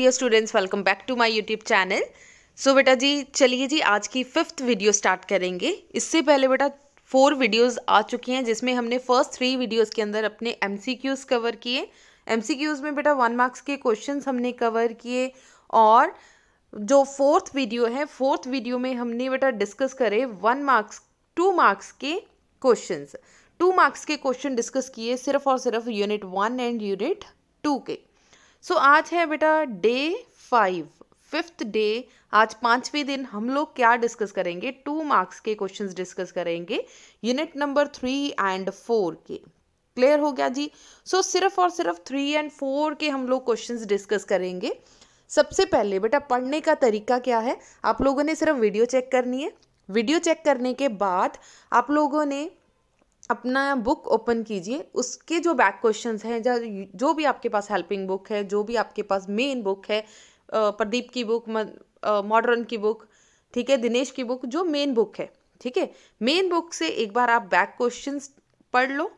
Dear students welcome back to my YouTube channel so बेटा जी चलिए जी आज की फिफ्थ वीडियो स्टार्ट करेंगे इससे पहले बेटा फोर वीडियोस आ चुकी हैं जिसमें हमने फर्स्ट थ्री वीडियोस के अंदर अपने एमसीक्यूज़ कवर किए एमसीक्यूज़ में बेटा वन मार्क्स के क्वेश्चन हमने कवर किए और जो फोर्थ वीडियो है फोर्थ वीडियो में हमने बेटा डिस्कस करे वन मार्क्स टू मार्क्स के क्वेश्चन टू मार्क्स के क्वेश्चन डिस्कस किए सिर्फ और सिर्फ unit one and unit two के सो so, आज है बेटा डे फाइव फिफ्थ डे आज पांचवें दिन हम लोग क्या डिस्कस करेंगे टू मार्क्स के क्वेश्चंस डिस्कस करेंगे unit number three and four के क्लियर हो गया जी सो so, सिर्फ और सिर्फ थ्री एंड फोर के हम लोग क्वेश्चंस डिस्कस करेंगे सबसे पहले बेटा पढ़ने का तरीका क्या है आप लोगों ने सिर्फ वीडियो चेक करनी है वीडियो चेक करने के बाद आप लोगों ने अपना बुक ओपन कीजिए उसके जो बैक क्वेश्चन हैं जो जो भी आपके पास हेल्पिंग बुक है जो भी आपके पास मेन बुक है प्रदीप की बुक मॉडर्न की बुक ठीक है दिनेश की बुक जो मेन बुक है ठीक है मेन बुक से एक बार आप बैक क्वेश्चन पढ़ लो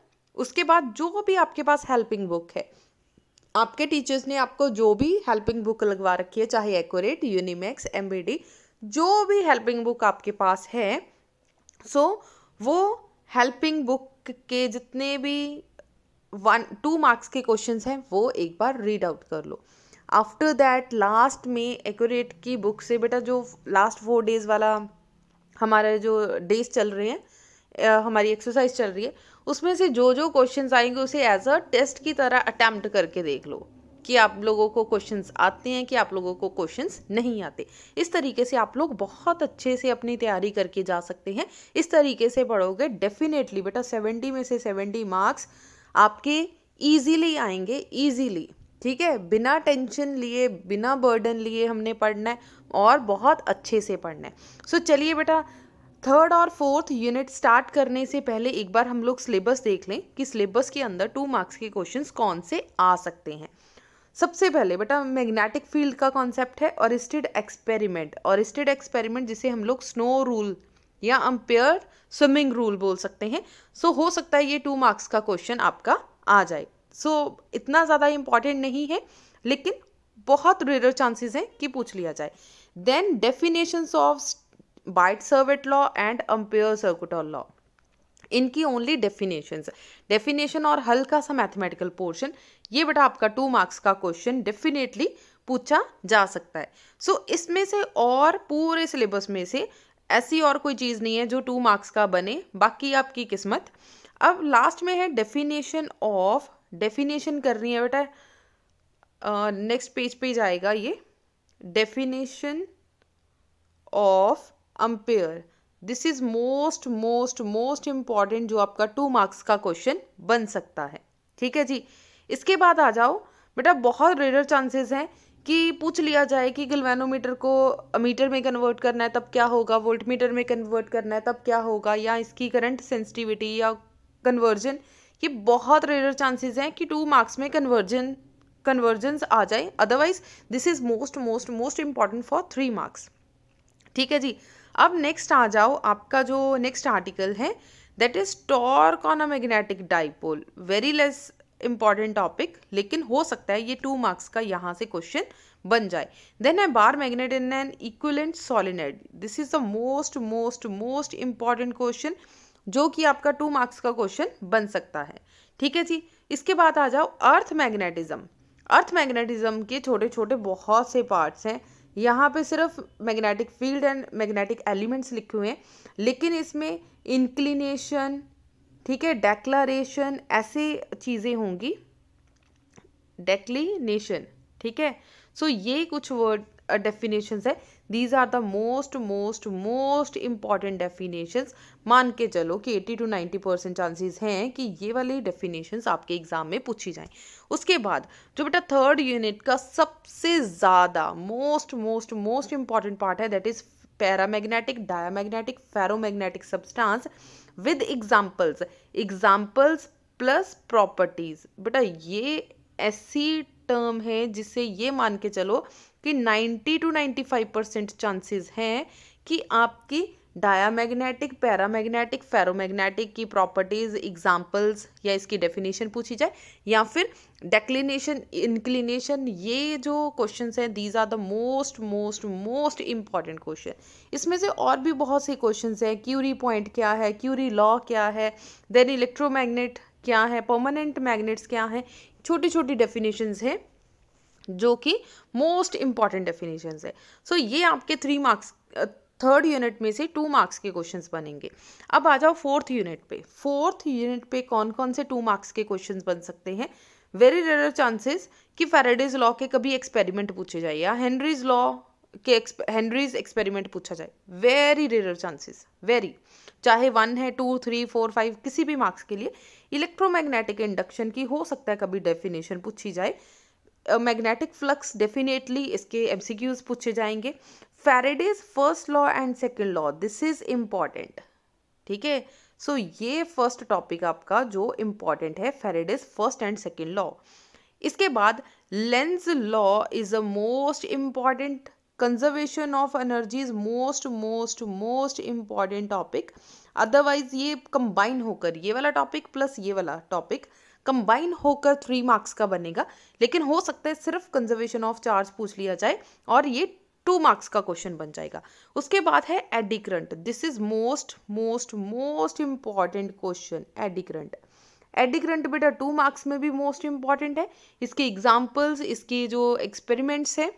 उसके बाद जो भी आपके पास हेल्पिंग बुक है आपके टीचर्स ने आपको जो भी हेल्पिंग बुक लगवा रखी है चाहे एकोरेट यूनिमैक्स एम जो भी हेल्पिंग बुक आपके पास है सो so, वो हेल्पिंग बुक के जितने भी वन टू मार्क्स के क्वेश्चंस हैं वो एक बार रीड आउट कर लो आफ्टर दैट लास्ट में एक्यूरेट की बुक से बेटा जो लास्ट फोर डेज वाला हमारे जो डेज चल रहे हैं हमारी एक्सरसाइज चल रही है उसमें से जो जो क्वेश्चंस आएंगे उसे एज अ टेस्ट की तरह अटैम्प्ट करके देख लो कि आप लोगों को क्वेश्चंस आते हैं कि आप लोगों को क्वेश्चंस नहीं आते इस तरीके से आप लोग बहुत अच्छे से अपनी तैयारी करके जा सकते हैं इस तरीके से पढ़ोगे डेफिनेटली बेटा सेवेंटी में से सेवेंटी मार्क्स आपके ईजीली आएंगे ईजीली ठीक है बिना टेंशन लिए बिना बर्डन लिए हमने पढ़ना है और बहुत अच्छे से पढ़ना है सो so, चलिए बेटा थर्ड और फोर्थ यूनिट स्टार्ट करने से पहले एक बार हम लोग सिलेबस देख लें कि सिलेबस के अंदर टू मार्क्स के क्वेश्चंस कौन से आ सकते हैं सबसे पहले बेटा मैग्नेटिक फील्ड का कॉन्सेप्ट है और स्टेड एक्सपेरिमेंट और स्टेड एक्सपेरिमेंट जिसे हम लोग स्नो रूल या अम्पेयर स्विमिंग रूल बोल सकते हैं सो so, हो सकता है ये टू मार्क्स का क्वेश्चन आपका आ जाए सो so, इतना ज़्यादा इम्पॉर्टेंट नहीं है लेकिन बहुत रेयर चांसेस हैं कि पूछ लिया जाए then definition of Biot Savart law and Ampere circuital law इनकी ओनली डेफिनेशन डेफिनेशन और हल्का सा मैथमेटिकल पोर्शन ये बेटा आपका टू मार्क्स का क्वेश्चन डेफिनेटली पूछा जा सकता है सो so, इसमें से और पूरे सिलेबस में से ऐसी और कोई चीज़ नहीं है जो टू मार्क्स का बने बाकी आपकी किस्मत अब लास्ट में है डेफिनेशन ऑफ डेफिनेशन करनी है बेटा नेक्स्ट पेज पे जाएगा ये definition of Ampere this is most most most important जो आपका टू मार्क्स का क्वेश्चन बन सकता है ठीक है जी इसके बाद आ जाओ बेटा बहुत रेयर चांसेस हैं कि पूछ लिया जाए कि गलवेनोमीटर को मीटर में कन्वर्ट करना है तब क्या होगा वोल्ट मीटर में कन्वर्ट करना है तब क्या होगा या इसकी करंट सेंसिटिविटी या कन्वर्जन ये बहुत रेयर चांसेस हैं कि टू मार्क्स में कन्वर्जन कन्वर्जेंस आ जाए otherwise this is most most most important for three marks ठीक है जी अब नेक्स्ट आ जाओ आपका जो नेक्स्ट आर्टिकल है that is torque on a magnetic dipole very less important topic लेकिन हो सकता है ये टू मार्क्स का यहाँ से क्वेश्चन बन जाए देन है bar magnet in an equivalent solenoid this is the most most most important question जो कि आपका टू मार्क्स का क्वेश्चन बन सकता है ठीक है जी इसके बाद आ जाओ अर्थ मैग्नेटिज्म अर्थ मैग्नेटिज्म के छोटे छोटे बहुत से पार्ट्स हैं यहाँ पे सिर्फ magnetic field and magnetic elements लिखे हुए हैं लेकिन इसमें इंक्लिनेशन ठीक है डेक्लारेशन ऐसे चीज़ें होंगी डेक्लिनेशन ठीक है सो so, ये कुछ वर्ड डेफिनेशंस है these are the most most most important definition मान के चलो कि 80 टू 90 परसेंट चांसेस हैं कि ये वाली डेफिनेशन आपके एग्जाम में पूछी जाएं उसके बाद जो बेटा थर्ड यूनिट का सबसे ज़्यादा most most most important part है that is paramagnetic diamagnetic ferromagnetic substance with examples examples plus properties बेटा ये ऐसी टर्म है जिसे ये मान के चलो कि 90 टू 95 परसेंट चांसेस हैं कि आपकी डायामैग्नेटिक पैरामैग्नेटिक फेरोमैग्नेटिक की प्रॉपर्टीज़ एग्जांपल्स या इसकी डेफिनेशन पूछी जाए या फिर डेक्लिनेशन इंक्लिनेशन ये जो क्वेश्चन हैं these are the most most most important question इसमें से और भी बहुत से क्वेश्चन हैं क्यूरी पॉइंट क्या है क्यूरी लॉ क्या है देन इलेक्ट्रोमैग्नेट क्या है परमानेंट मैग्नेट्स क्या हैं छोटी छोटी डेफिनेशंस हैं जो कि मोस्ट इम्पॉर्टेंट डेफिनेशन है सो so, ये आपके थ्री मार्क्स थर्ड यूनिट में से टू मार्क्स के क्वेश्चंस बनेंगे अब आ जाओ फोर्थ यूनिट पे फोर्थ यूनिट पे कौन कौन से टू मार्क्स के क्वेश्चंस बन सकते हैं वेरी रेयर चांसेस कि फेराडेज लॉ के कभी एक्सपेरिमेंट पूछे जाए या हेनरीज लॉ के हेनरीज एक्सपेरिमेंट पूछा जाए वेरी रेयर चांसेस वेरी चाहे वन है टू थ्री फोर फाइव किसी भी मार्क्स के लिए इलेक्ट्रोमैग्नेटिक इंडक्शन की हो सकता है कभी डेफिनेशन पूछी जाए मैग्नेटिक फ्लक्स डेफिनेटली इसके एमसीक्यूज पूछे जाएंगे Faraday's first law and second law this is important ठीक है सो ये फर्स्ट टॉपिक आपका जो इम्पॉर्टेंट है Faraday's first and second law इसके बाद Lenz law is a most important conservation of energy is most most most important topic otherwise ये combine होकर ये वाला टॉपिक प्लस ये वाला टॉपिक कंबाइन होकर थ्री मार्क्स का बनेगा लेकिन हो सकता है सिर्फ कंजर्वेशन ऑफ चार्ज पूछ लिया जाए और ये टू मार्क्स का क्वेश्चन बन जाएगा उसके बाद है eddy current this is most most most important question eddy current eddy current बेटा टू मार्क्स में भी मोस्ट इम्पॉर्टेंट है इसके एग्जाम्पल्स इसके जो एक्सपेरिमेंट्स हैं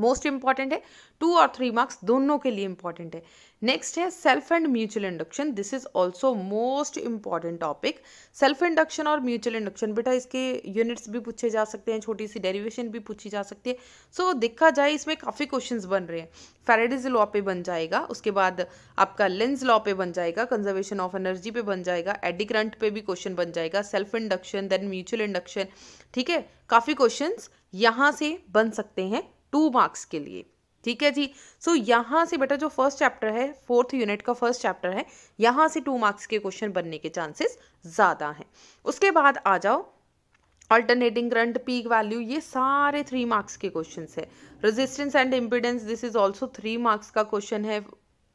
मोस्ट इंपॉर्टेंट है टू और थ्री मार्क्स दोनों के लिए इंपॉर्टेंट है नेक्स्ट है self and mutual induction this is also most important topic self induction और म्यूचुअल इंडक्शन बेटा इसके यूनिट्स भी पूछे जा सकते हैं छोटी सी डेरिवेशन भी पूछी जा सकती है सो so, देखा जाए इसमें काफ़ी क्वेश्चन बन रहे हैं फेरेडिज लॉ पे बन जाएगा उसके बाद आपका लेंस लॉ पे बन जाएगा कंजर्वेशन ऑफ एनर्जी पे बन जाएगा एडिक्रंट पे भी क्वेश्चन बन जाएगा self induction then mutual induction ठीक है काफ़ी क्वेश्चन यहाँ से बन सकते हैं टू मार्क्स के लिए ठीक है जी सो so, यहाँ से बेटा जो फर्स्ट चैप्टर है फोर्थ यूनिट का फर्स्ट चैप्टर है यहाँ से टू मार्क्स के क्वेश्चन बनने के चांसेस ज़्यादा हैं उसके बाद आ जाओ अल्टरनेटिंग करंट पीक वैल्यू ये सारे थ्री मार्क्स के क्वेश्चन है resistance and impedance this is also three marks का क्वेश्चन है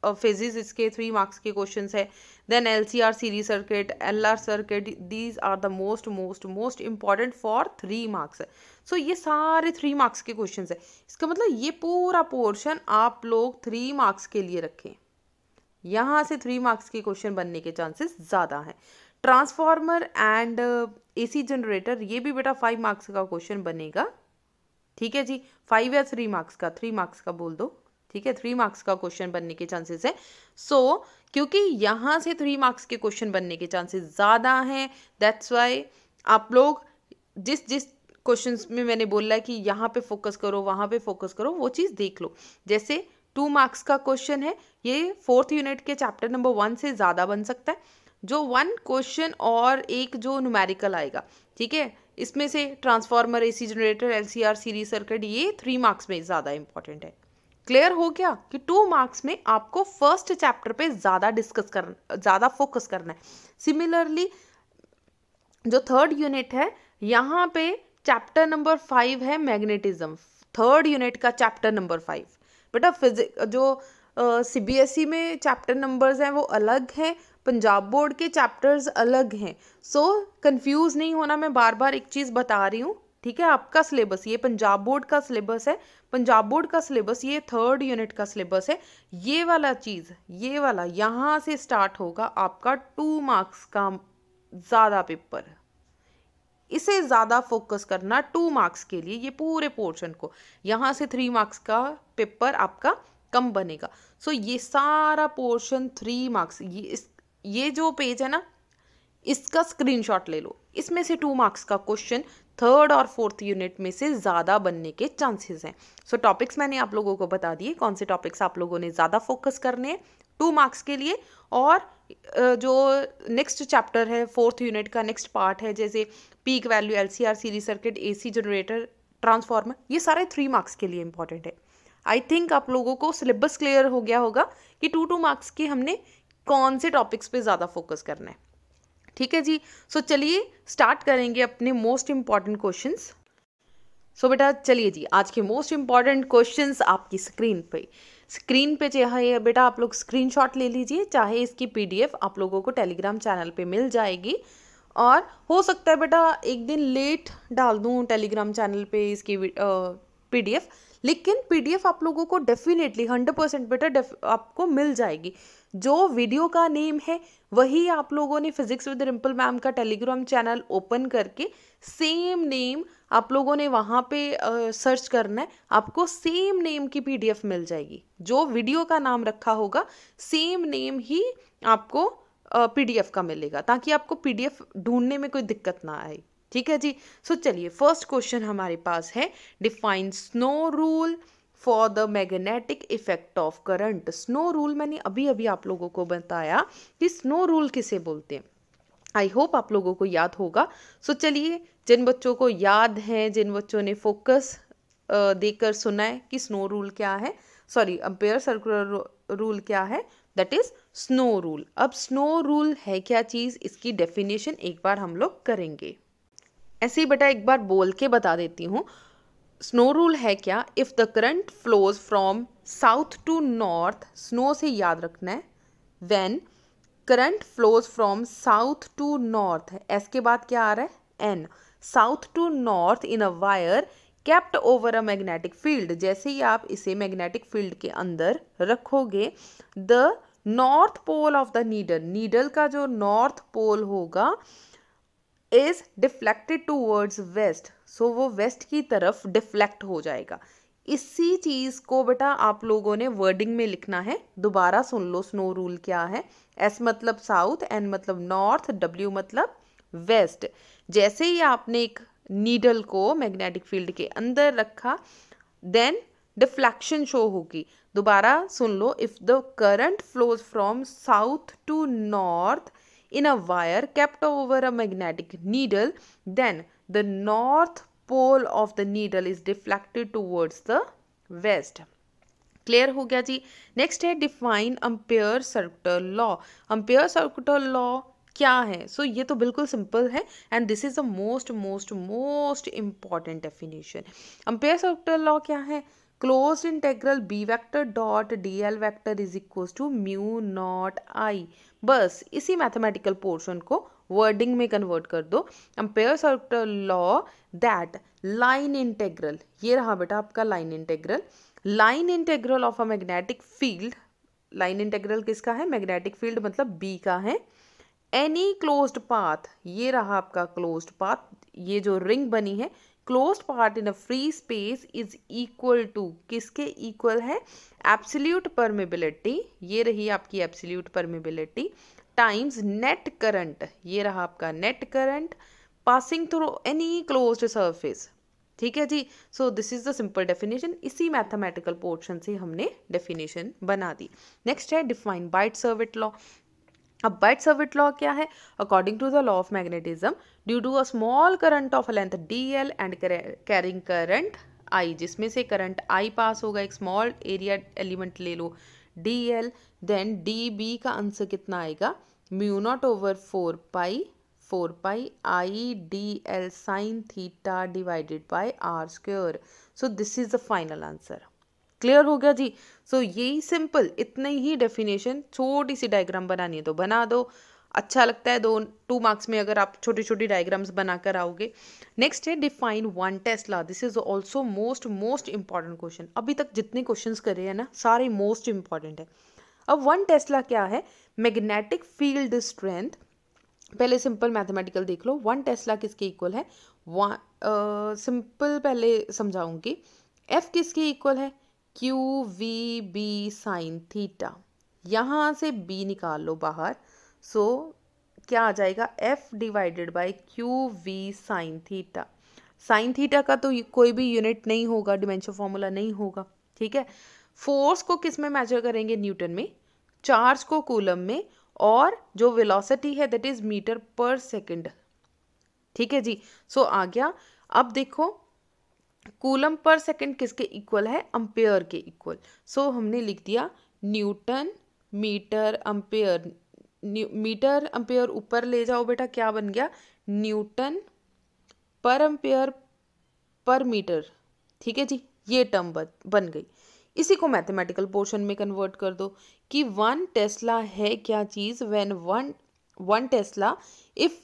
फेजिज इसके थ्री मार्क्स के क्वेश्चन है then lcr series circuit lr circuit these are the most most most important for three marks so so, ये सारे three marks के questions है इसका मतलब ये पूरा पोर्शन आप लोग थ्री मार्क्स के लिए रखें यहाँ से थ्री मार्क्स के क्वेश्चन बनने के चांसेस ज़्यादा हैं ट्रांसफार्मर एंड एसी जनरेटर ये भी बेटा फाइव मार्क्स का क्वेश्चन बनेगा ठीक है जी फाइव या थ्री मार्क्स का थ्री मार्क्स का बोल दो ठीक है थ्री मार्क्स का क्वेश्चन बनने के चांसेस है सो so, क्योंकि यहाँ से थ्री मार्क्स के क्वेश्चन बनने के चांसेस ज़्यादा हैं दैट्स वाई आप लोग जिस जिस क्वेश्चन में मैंने बोला है कि यहाँ पे फोकस करो वहाँ पे फोकस करो वो चीज़ देख लो जैसे टू मार्क्स का क्वेश्चन है ये फोर्थ यूनिट के चैप्टर नंबर वन से ज़्यादा बन सकता है जो वन क्वेश्चन और एक जो नुमेरिकल आएगा ठीक है इसमें से transformer AC generator LCR series circuit ये थ्री मार्क्स में ज़्यादा इंपॉर्टेंट है क्लियर हो गया कि टू मार्क्स में आपको फर्स्ट चैप्टर पे ज़्यादा डिस्कस करना ज़्यादा फोकस करना है सिमिलरली जो थर्ड यूनिट है यहाँ पे चैप्टर नंबर फाइव है मैग्नेटिज्म थर्ड यूनिट का चैप्टर नंबर फाइव बेटा फिजिक जो सी बी एस ई में चैप्टर नंबर्स हैं वो अलग हैं पंजाब बोर्ड के चैप्टर्स अलग हैं सो so, कंफ्यूज नहीं होना मैं बार बार एक चीज़ बता रही हूँ ठीक है आपका सिलेबस ये पंजाब बोर्ड का सिलेबस है पंजाब बोर्ड का सिलेबस ये थर्ड यूनिट का सिलेबस है ये वाला चीज़ ये वाला यहाँ से स्टार्ट होगा आपका टू मार्क्स का ज़्यादा पेपर इसे ज़्यादा फोकस करना टू मार्क्स के लिए ये पूरे पोर्शन को यहाँ से थ्री मार्क्स का पेपर आपका कम बनेगा सो so, ये सारा पोर्शन थ्री मार्क्स ये इस ये जो पेज है ना इसका स्क्रीनशॉट ले लो इसमें से टू मार्क्स का क्वेश्चन थर्ड और फोर्थ यूनिट में से ज़्यादा बनने के चांसेस हैं सो टॉपिक्स मैंने आप लोगों को बता दिए कौन से टॉपिक्स आप लोगों ने ज़्यादा फोकस करने हैं टू मार्क्स के लिए और जो नेक्स्ट चैप्टर है फोर्थ यूनिट का नेक्स्ट पार्ट है जैसे peak value L series circuit a generator transformer ये सारे थ्री मार्क्स के लिए इंपॉर्टेंट है आई थिंक आप लोगों को सिलेबस क्लियर हो गया होगा कि टू टू मार्क्स के हमने कौन से टॉपिक्स पे ज़्यादा फोकस करना है ठीक है जी सो so, चलिए स्टार्ट करेंगे अपने मोस्ट इम्पॉर्टेंट क्वेश्चंस सो बेटा चलिए जी आज के मोस्ट इम्पॉर्टेंट क्वेश्चंस आपकी स्क्रीन पे स्क्रीन पे चाहे बेटा आप लोग स्क्रीनशॉट ले लीजिए चाहे इसकी पीडीएफ आप लोगों को टेलीग्राम चैनल पे मिल जाएगी और हो सकता है बेटा एक दिन लेट डाल दूँ टेलीग्राम चैनल पे इसकी पीडीएफ uh, लेकिन पीडीएफ आप लोगों को डेफिनेटली हंड्रेड परसेंट बेटर आपको मिल जाएगी जो वीडियो का नेम है वही आप लोगों ने फिजिक्स विद रिम्पल मैम का टेलीग्राम चैनल ओपन करके सेम नेम आप लोगों ने वहाँ पे सर्च करना है आपको सेम नेम की पीडीएफ मिल जाएगी जो वीडियो का नाम रखा होगा सेम नेम ही आपको पीडीएफ का मिलेगा ताकि आपको पीडीएफ ढूंढने में कोई दिक्कत ना आए ठीक है जी सो चलिए फर्स्ट क्वेश्चन हमारे पास है define snow rule for the magnetic effect of current snow rule मैंने अभी अभी आप लोगों को बताया कि स्नो रूल किसे बोलते हैं आई होप आप लोगों को याद होगा सो so, चलिए जिन बच्चों को याद है जिन बच्चों ने फोकस देकर सुना है कि स्नो रूल क्या है सॉरी अम्पेयर सर्कुलर रूल क्या है दैट इज स्नो रूल अब स्नो रूल है क्या चीज़ इसकी डेफिनेशन एक बार हम लोग करेंगे ऐसे ही बेटा एक बार बोल के बता देती हूँ स्नो रूल है क्या if the current flows from south to north snow से याद रखना है when current flows from south to north S के बाद क्या आ रहा है N south to north in a wire kept over a magnetic field जैसे ही आप इसे मैग्नेटिक फील्ड के अंदर रखोगे the north pole of the needle needle का जो नॉर्थ पोल होगा is deflected towards west सो वो वेस्ट की तरफ डिफ्लेक्ट हो जाएगा इसी चीज़ को बेटा आप लोगों ने वर्डिंग में लिखना है दोबारा सुन लो स्नो रूल क्या है एस मतलब साउथ एन मतलब नॉर्थ डब्ल्यू मतलब वेस्ट जैसे ही आपने एक नीडल को मैग्नेटिक फील्ड के अंदर रखा देन डिफ्लेक्शन शो होगी दोबारा सुन लो if the current flows from south to north in a wire kept over a magnetic needle, then the north pole of the needle is deflected towards the west. Clear हो गया जी next है define Ampere circular law Ampere circular law क्या है so so, ये तो बिल्कुल simple है and this is the most most most important definition Ampere circular law क्या है close integral B vector dot D L vector is equal to mu naught I बस इसी मैथमेटिकल पोर्शन को wording में कन्वर्ट कर दो Ampere after law that line integral ये रहा बेटा आपका line integral line integral of a magnetic field line integral किसका है मैग्नेटिक फील्ड मतलब बी का है एनी क्लोज्ड पाथ ये रहा आपका क्लोज्ड पाथ ये जो रिंग बनी है close part in a free space is equal to किसके इक्वल है एब्सोल्यूट परमेबिलिटी ये रही आपकी absolute permeability times net current ये रहा आपका net current passing through any close surface ठीक है जी so this is the simple definition इसी मैथमेटिकल पोर्शन से हमने डेफिनेशन बना दी नेक्स्ट है डिफाइन बाइट सर्विट लॉ अब बट सर्विट लॉ क्या है according to the law of magnetism due to a small current of length D L and carrying current I जिसमें से करंट आई पास होगा एक स्मॉल एरिया एलिमेंट ले लो D L then D B का answer कितना आएगा mu naught over four pi four pi I D L sine theta divided by R square so this is the final answer clear हो गया जी so so, यही simple इतने ही definition छोटी C diagram बनानी है तो बना दो अच्छा लगता है दो टू मार्क्स में अगर आप छोटी छोटी डायग्राम्स बनाकर आओगे नेक्स्ट है डिफाइन वन ला this is also most most important question अभी तक जितने क्वेश्चन करे हैं ना सारे मोस्ट इंपॉर्टेंट है अब वन टेस्टला क्या है मैग्नेटिक फील्ड स्ट्रेंथ पहले सिंपल मैथमेटिकल देख लो वन टेस्टला किसके इक्वल है वन सिंपल uh, पहले समझाऊंगी एफ किसके इक्वल है Q V B sine theta यहाँ से बी निकाल लो बाहर सो क्या आ जाएगा F divided by Q V sine theta sine theta का तो कोई भी यूनिट नहीं होगा डिमेंशन फॉर्मूला नहीं होगा ठीक है फोर्स को किस में मेजर करेंगे न्यूटन में चार्ज को कूलम में और जो वेलोसिटी है that is metre per second ठीक है जी सो so, आ गया अब देखो कूलम पर सेकंड किसके इक्वल है अम्पेयर के इक्वल सो so, हमने लिख दिया newton metre ampere metre ampere ऊपर ले जाओ बेटा क्या बन गया न्यूटन पर अम्पेयर पर मीटर ठीक है जी ये टर्म बन गई इसी को मैथमेटिकल पोर्शन में कन्वर्ट कर दो कि वन टेस्ला है क्या चीज़ when one one tesla if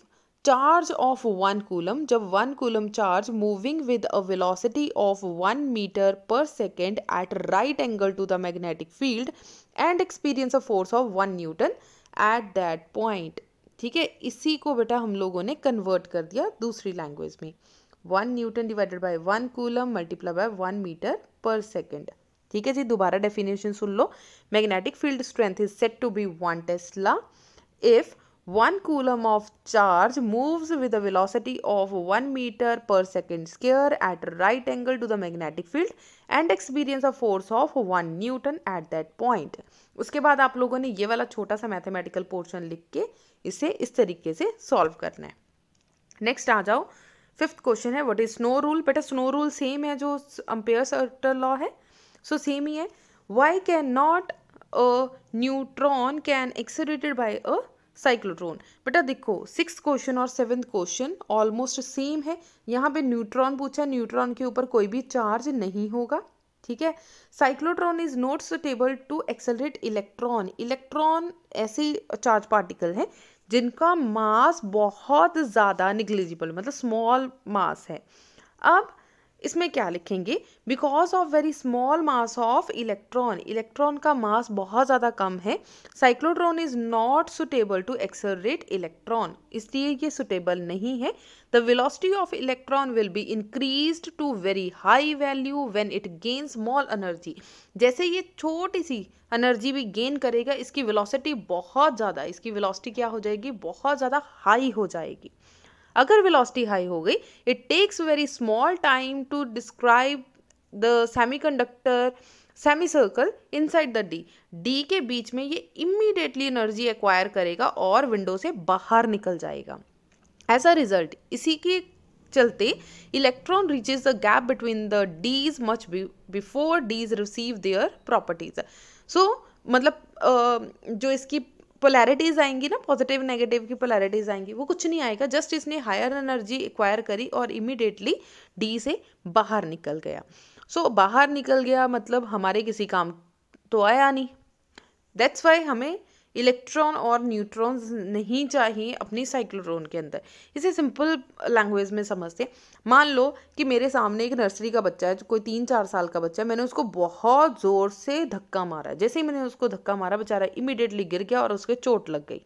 charge of one coulomb जब one coulomb charge moving with a velocity of one metre per second at right angle to the magnetic field and experience a force of one newton at that point ठीक है इसी को बेटा हम लोगों ने convert कर दिया दूसरी लैंग्वेज में one newton divided by one coulomb multiply by one metre per second ठीक है जी दोबारा डेफिनेशन सुन लो magnetic field strength is set to be one tesla if one coulomb of charge moves with a velocity of 1 meter per second square at right angle to the magnetic field and experience a force of 1 newton at that point. उसके बाद आप लोगों ने ये वाला छोटा सा mathematical portion लिख के इसे इस तरीके से सॉल्व करना है नेक्स्ट आ जाओ फिफ्थ क्वेश्चन है व्हाट इज स्नो रूल बेटा स्नो रूल सेम है जो अम्पेयर सर्टर लॉ है सो so सेम ही है why can not a neutron can accelerated by a cyclotron बेटा देखो सिक्स क्वेश्चन और सेवन्थ क्वेश्चन ऑलमोस्ट सेम है यहाँ पे न्यूट्रॉन पूछा न्यूट्रॉन के ऊपर कोई भी चार्ज नहीं होगा ठीक है cyclotron is not suitable to accelerate electron electron ऐसे चार्ज पार्टिकल हैं जिनका मास बहुत ज़्यादा निग्लिजिबल मतलब स्मॉल मास है अब इसमें क्या लिखेंगे because of very small mass of electron electron का मास बहुत ज़्यादा कम है cyclotron is not suitable to accelerate electron इसलिए ये सुटेबल नहीं है the velocity of electron will be increase to very high value when it gain small energy जैसे ये छोटी सी एनर्जी भी गेन करेगा इसकी विलोसिटी बहुत ज़्यादा इसकी विलोसिटी क्या हो जाएगी बहुत ज़्यादा हाई हो जाएगी अगर वेलोसिटी हाई हो गई it takes very small time to describe the conductor semi circle inside the D D के बीच में ये इमीडिएटली एनर्जी एक्वायर करेगा और विंडो से बाहर निकल जाएगा एज अ रिजल्ट इसी के चलते electron reaches the gap between the dees much before dees receive their properties so मतलब जो इसकी पोलैरिटीज़ आएंगी ना पॉजिटिव नेगेटिव की पोलैरिटीज़ आएंगी वो कुछ नहीं आएगा जस्ट इसने हायर एनर्जी एक्वायर करी और इमीडिएटली डी से बाहर निकल गया सो so, बाहर निकल गया मतलब हमारे किसी काम तो आया नहीं दैट्स वाई हमें इलेक्ट्रॉन और न्यूट्रॉन्स नहीं चाहिए अपनी साइक्लोट्रॉन के अंदर इसे सिंपल लैंग्वेज में समझते हैं मान लो कि मेरे सामने एक नर्सरी का बच्चा है जो कोई तीन चार साल का बच्चा है मैंने उसको बहुत ज़ोर से धक्का मारा जैसे ही मैंने उसको धक्का मारा बेचारा इमिडिएटली गिर गया और उसके चोट लग गई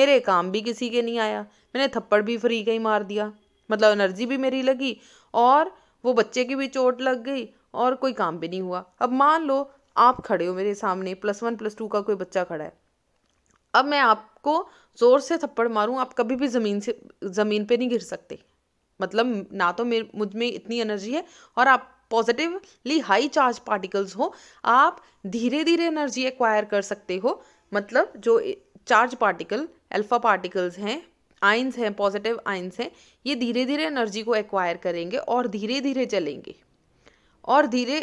मेरे काम भी किसी के नहीं आया मैंने थप्पड़ भी फ्री का ही मार दिया मतलब एनर्जी भी मेरी लगी और वो बच्चे की भी चोट लग गई और कोई काम भी नहीं हुआ अब मान लो आप खड़े हो मेरे सामने प्लस वन प्लस टू का कोई बच्चा खड़ा है अब मैं आपको ज़ोर से थप्पड़ मारूं आप कभी भी ज़मीन से ज़मीन पे नहीं गिर सकते मतलब ना तो मेरे मुझ में इतनी एनर्जी है और आप पॉजिटिवली हाई चार्ज पार्टिकल्स हो आप धीरे धीरे एनर्जी एक्वायर कर सकते हो मतलब जो चार्ज पार्टिकल अल्फा पार्टिकल्स हैं आइंस हैं पॉजिटिव आइंस हैं ये धीरे धीरे एनर्जी को एक्वायर करेंगे और धीरे धीरे चलेंगे और धीरे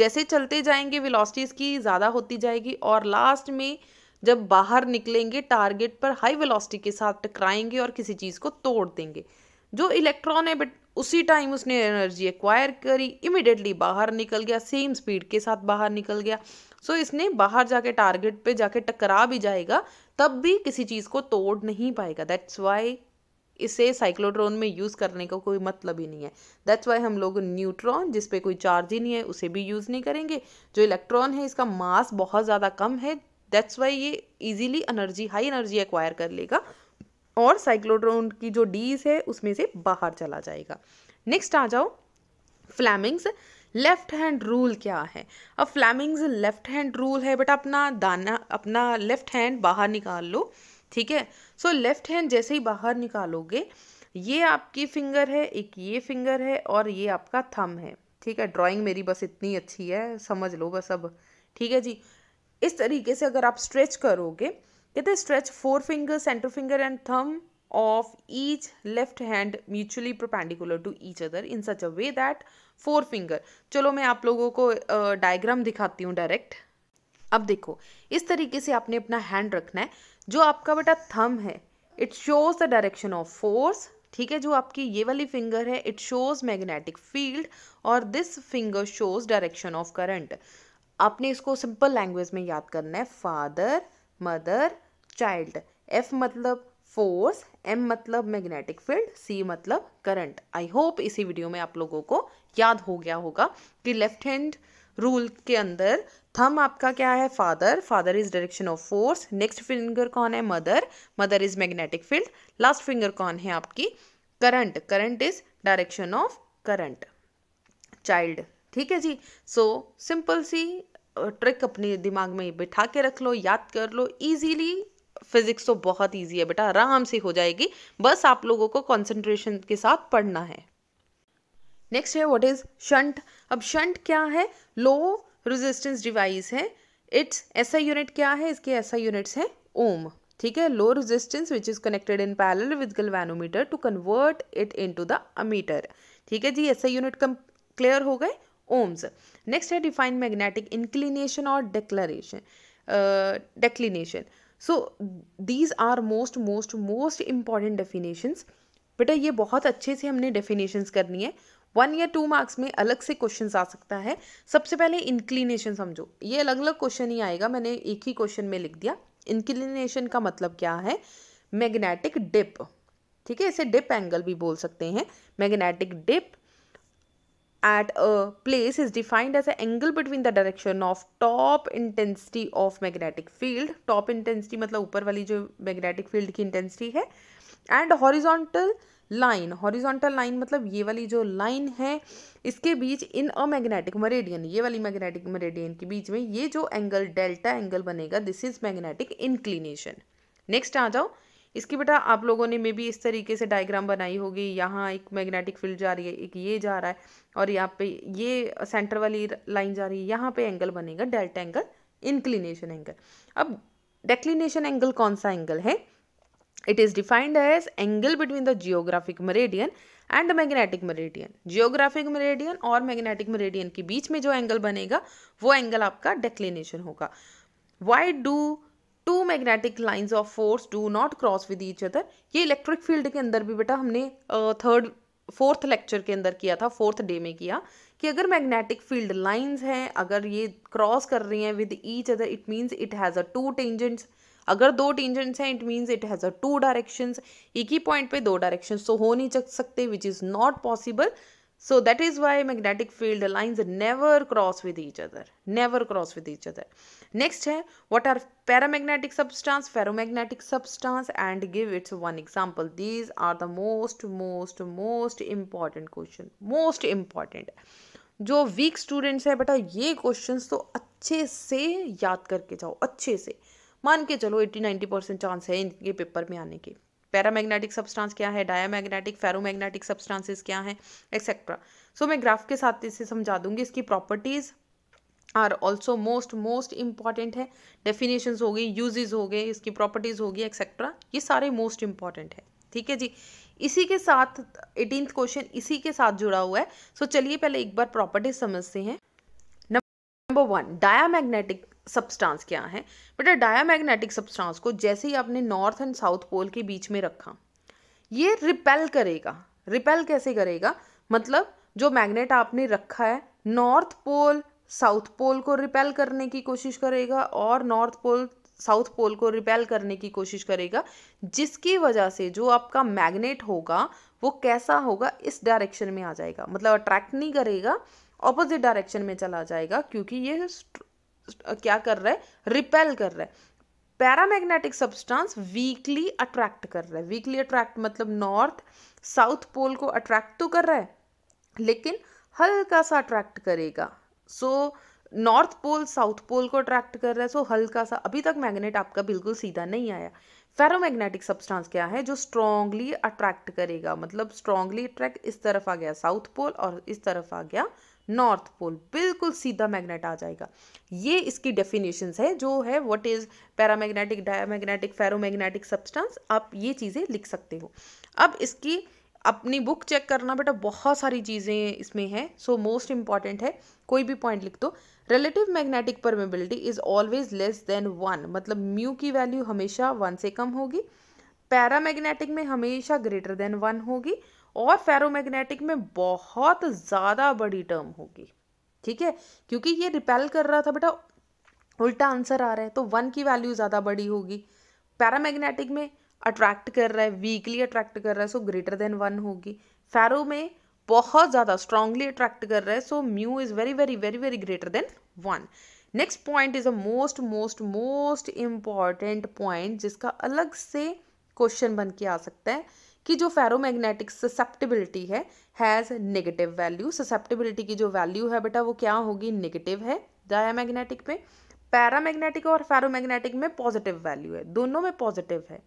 जैसे चलते जाएंगे वेलोसिटीज़ की ज़्यादा होती जाएगी और लास्ट में जब बाहर निकलेंगे टारगेट पर हाई वेलोसिटी के साथ टकराएंगे और किसी चीज़ को तोड़ देंगे जो इलेक्ट्रॉन है बट उसी टाइम उसने एनर्जी एक्वायर करी इमिडिएटली बाहर निकल गया सेम स्पीड के साथ बाहर निकल गया सो so, इसने बाहर जाके टारगेट पे जाके टकरा भी जाएगा तब भी किसी चीज़ को तोड़ नहीं पाएगा दैट्स वाई इसे साइक्लोट्रॉन में यूज़ करने का कोई मतलब ही नहीं है दैट्स वाई हम लोग न्यूट्रॉन जिस पे कोई चार्ज ही नहीं है उसे भी यूज़ नहीं करेंगे जो इलेक्ट्रॉन है इसका मास बहुत ज़्यादा कम है दैट्स वाई ये easily energy high energy acquire कर लेगा और साइक्लोड्रोन की जो डीज है उसमें से बाहर चला जाएगा नेक्स्ट आ जाओ फ्लैमिंग्स लेफ्ट हैंड रूल क्या है अब फ्लैमिंग्स लेफ्ट हैंड रूल है बट अपना दाना अपना लेफ्ट हैंड बाहर निकाल लो ठीक है सो लेफ्ट हैंड जैसे ही बाहर निकालोगे ये आपकी फिंगर है एक ये फिंगर है और ये आपका थम है ठीक है ड्राइंग मेरी बस इतनी अच्छी है समझ लो बस अब ठीक है जी इस तरीके से अगर आप स्ट्रेच करोगे कहते हैं stretch four finger centre finger and thumb of each left hand mutually perpendicular to each other in such a way that four finger चलो मैं आप लोगों को डायग्राम uh, दिखाती हूँ डायरेक्ट अब देखो इस तरीके से आपने अपना हैंड रखना है जो आपका बेटा थम है it shows the direction of force ठीक है जो आपकी ये वाली फिंगर है इट शोज मैग्नेटिक फील्ड और this finger shows direction of current आपने इसको सिंपल लैंग्वेज में याद करना है फादर मदर चाइल्ड एफ मतलब फोर्स एम मतलब मैग्नेटिक फील्ड सी मतलब करंट आई होप इसी वीडियो में आप लोगों को याद हो गया होगा कि लेफ्ट हैंड रूल के अंदर थम आपका क्या है father father is direction of force next finger कौन है mother mother is magnetic field last finger कौन है आपकी current current is direction of current child ठीक है जी सो so, सिंपल सी ट्रिक uh, अपने दिमाग में बिठा के रख लो याद कर लो ईजीली फिजिक्स तो बहुत ईजी है बेटा आराम से हो जाएगी बस आप लोगों को कंसंट्रेशन के साथ पढ़ना है नेक्स्ट है व्हाट इज शंट अब शंट क्या है लो रेजिस्टेंस डिवाइस है इट्स ऐसा यूनिट क्या है इसके ऐसा यूनिट्स है ओम ठीक है low resistance which is connected in parallel with galvanometer to convert it into the ammeter ठीक है जी ऐसा यूनिट कम क्लियर हो गए ओम्स नेक्स्ट है डिफाइन मैग्नेटिक इंक्लिनेशन और declaration declination so these are most most most important definitions बेटा ये बहुत अच्छे से हमने डेफिनेशंस करनी है वन या टू मार्क्स में अलग से क्वेश्चन आ सकता है सबसे पहले इंक्लिनेशन समझो ये अलग अलग क्वेश्चन ही आएगा मैंने एक ही क्वेश्चन में लिख दिया इंक्लिनेशन का मतलब क्या है मैग्नेटिक डिप ठीक है इसे डिप एंगल भी बोल सकते हैं magnetic dip at a place is defined as an angle between the direction of top intensity of magnetic field top intensity मतलब ऊपर वाली जो magnetic field की intensity है and horizontal line horizontal line मतलब ये वाली जो line है इसके बीच in a magnetic meridian ये वाली magnetic meridian के बीच में ये जो angle delta angle बनेगा this is magnetic inclination next आ जाओ इसकी बेटा आप लोगों ने मे भी इस तरीके से डायग्राम बनाई होगी यहाँ एक मैग्नेटिक फील्ड जा रही है एक ये जा रहा है और यहाँ पे ये सेंटर वाली लाइन जा रही है यहाँ पे एंगल बनेगा डेल्टा एंगल इंक्लिनेशन एंगल अब डेक्लिनेशन एंगल कौन सा एंगल है it is defined as angle between the geographic meridian and magnetic meridian geographic meridian और मैग्नेटिक मरेडियन के बीच में जो एंगल बनेगा वो एंगल आपका डेक्लिनेशन होगा why do two magnetic lines of force do not cross with each other ये इलेक्ट्रिक फील्ड के अंदर भी बेटा हमने थर्ड फोर्थ लेक्चर के अंदर किया था फोर्थ डे में किया कि अगर मैग्नेटिक फील्ड लाइंस हैं अगर ये क्रॉस कर रही हैं with each other it means it has a two tangents अगर दो टेंजेंट्स हैं it means it has a two directions एक ही पॉइंट पे दो डायरेक्शंस तो हो नहीं चक सकते which is not possible so that is why magnetic field lines never cross with each other never cross with each other next है what are paramagnetic substance ferromagnetic substance and give its one example these are the most most most important question most important जो weak students हैं बेटा ये questions तो अच्छे से याद करके जाओ अच्छे से मान के चलो 80 90 परसेंट चांस है इनके पेपर में आने के पैरामैग्नेटिक सब्सटेंस क्या है डायामैग्नेटिक फेरोमैग्नेटिक सब्सटेंसेस क्या हैं एक्सेट्रा सो so, मैं ग्राफ के साथ इसे समझा दूंगी इसकी properties are also most most important है डेफिनेशंस हो गई यूजेज हो गए इसकी प्रॉपर्टीज़ होगी एक्सेट्रा ये सारे मोस्ट इम्पॉर्टेंट है ठीक है जी इसी के साथ एटीनथ क्वेश्चन इसी के साथ जुड़ा हुआ है सो so, चलिए पहले एक बार प्रॉपर्टीज समझते हैं नंबर वन डायामैग्नेटिक सब्सटेंस क्या है बेटा डायामैग्नेटिक सब्सटेंस को जैसे ही आपने नॉर्थ एंड साउथ पोल के बीच में रखा ये रिपेल करेगा रिपेल कैसे करेगा मतलब जो मैग्नेट आपने रखा है नॉर्थ पोल साउथ पोल को रिपेल करने की कोशिश करेगा और नॉर्थ पोल साउथ पोल को रिपेल करने की कोशिश करेगा जिसकी वजह से जो आपका मैग्नेट होगा वो कैसा होगा इस डायरेक्शन में आ जाएगा मतलब अट्रैक्ट नहीं करेगा ऑपोजिट डायरेक्शन में चला जाएगा क्योंकि ये क्या कर रहा है रिपेल कर रहा है पैरामैग्नेटिक सब्सटेंस वीकली अट्रैक्ट कर रहा है वीकली अट्रैक्ट मतलब नॉर्थ साउथ पोल को अट्रैक्ट तो कर रहा है लेकिन हल्का सा अट्रैक्ट करेगा so north pole south pole को अट्रैक्ट कर रहा है सो हल्का सा अभी तक मैग्नेट आपका बिल्कुल सीधा नहीं आया फेरोमैग्नेटिक सब्सटेंस क्या है जो स्ट्रांगली अट्रैक्ट करेगा मतलब स्ट्रांगली अट्रैक्ट इस तरफ आ गया साउथ पोल और इस तरफ आ गया नॉर्थ पोल बिल्कुल सीधा मैग्नेट आ जाएगा ये इसकी डेफिनेशन है जो है what is paramagnetic diamagnetic ferromagnetic substance आप ये चीज़ें लिख सकते हो अब इसकी अपनी बुक चेक करना बेटा बहुत सारी चीज़ें इसमें हैं सो मोस्ट इम्पॉर्टेंट है कोई भी पॉइंट लिख दो relative magnetic permeability is always less than one मतलब म्यू की वैल्यू हमेशा वन से कम होगी मैग्नेटिक में हमेशा ग्रेटर देन वन होगी और फेरोमैग्नेटिक में बहुत ज़्यादा बड़ी टर्म होगी ठीक है क्योंकि ये रिपेल कर रहा था बेटा उल्टा आंसर आ रहा है तो वन की वैल्यू ज़्यादा बड़ी होगी पैरामैग्नेटिक में अट्रैक्ट कर रहा है वीकली अट्रैक्ट कर रहा है सो ग्रेटर देन वन होगी फैरो में बहुत ज़्यादा स्ट्रांगली अट्रैक्ट कर रहा है so mu is very very very very greater than one next point is a most most most important point जिसका अलग से क्वेश्चन बन के आ सकता है कि जो फेरोमैग्नेटिक ससेप्टिबिलिटी है हैज़ नेगेटिव वैल्यू ससेप्टिबिलिटी की जो वैल्यू है बेटा वो क्या होगी नेगेटिव है मैग्नेटिक में पैरामैग्नेटिक और फेरोमैग्नेटिक में पॉजिटिव वैल्यू है दोनों में पॉजिटिव है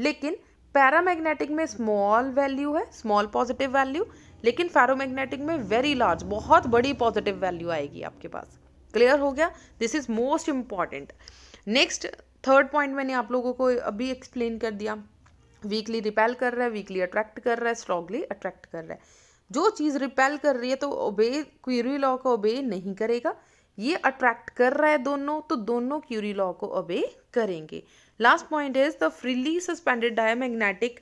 लेकिन पैरामैग्नेटिक में स्मॉल वैल्यू है स्मॉल पॉजिटिव वैल्यू लेकिन फेरोमैग्नेटिक में वेरी लार्ज बहुत बड़ी पॉजिटिव वैल्यू आएगी आपके पास क्लियर हो गया this is most important next third point मैंने आप लोगों को अभी एक्सप्लेन कर दिया वीकली रिपेल कर रहा है वीकली अट्रैक्ट कर रहा है स्ट्रॉगली अट्रैक्ट कर रहा है जो चीज़ रिपेल कर रही है तो ओबे क्यूरी लॉ को ओबे नहीं करेगा ये अट्रैक्ट कर रहा है दोनों तो दोनों क्यूरी लॉ को ओबे करेंगे Last point is the freely suspended diamagnetic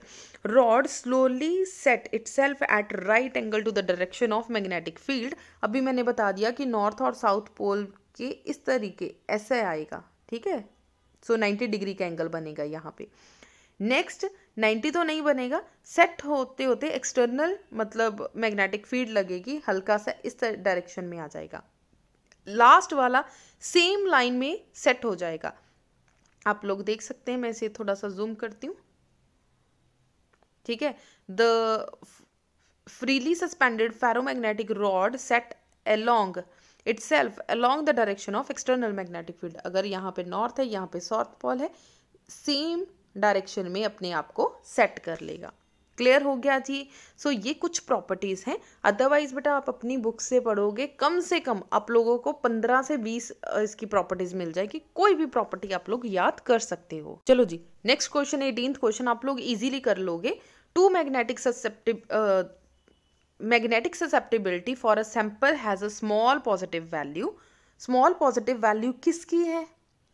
slowly set itself at right angle to the direction of magnetic field अभी मैंने बता दिया कि नॉर्थ और साउथ पोल के इस तरीके ऐसे आएगा ठीक है सो नाइन्टी डिग्री का एंगल बनेगा यहाँ पे नेक्स्ट नाइन्टी तो नहीं बनेगा सेट होते होते एक्सटर्नल मतलब मैग्नेटिक फील्ड लगेगी हल्का सा इस डायरेक्शन में आ जाएगा लास्ट वाला सेम लाइन में सेट हो जाएगा आप लोग देख सकते हैं मैं इसे थोड़ा सा जूम करती हूँ ठीक है the freely suspended ferromagnetic rod set along itself along the direction of external magnetic field अगर यहाँ पे नॉर्थ है यहाँ पे साउथ पोल है सेम डायरेक्शन में अपने आप को सेट कर लेगा क्लियर हो गया जी सो so, ये कुछ प्रॉपर्टीज़ हैं अदरवाइज़ बेटा आप अपनी बुक से पढ़ोगे कम से कम आप लोगों को पंद्रह से बीस इसकी प्रॉपर्टीज़ मिल जाएगी कोई भी प्रॉपर्टी आप लोग याद कर सकते हो चलो जी नेक्स्ट क्वेश्चन एटीन क्वेश्चन आप लोग इजीली कर लोगे two magnetic susceptive magnetic susceptibility for a sample has a small positive value small positive value किसकी है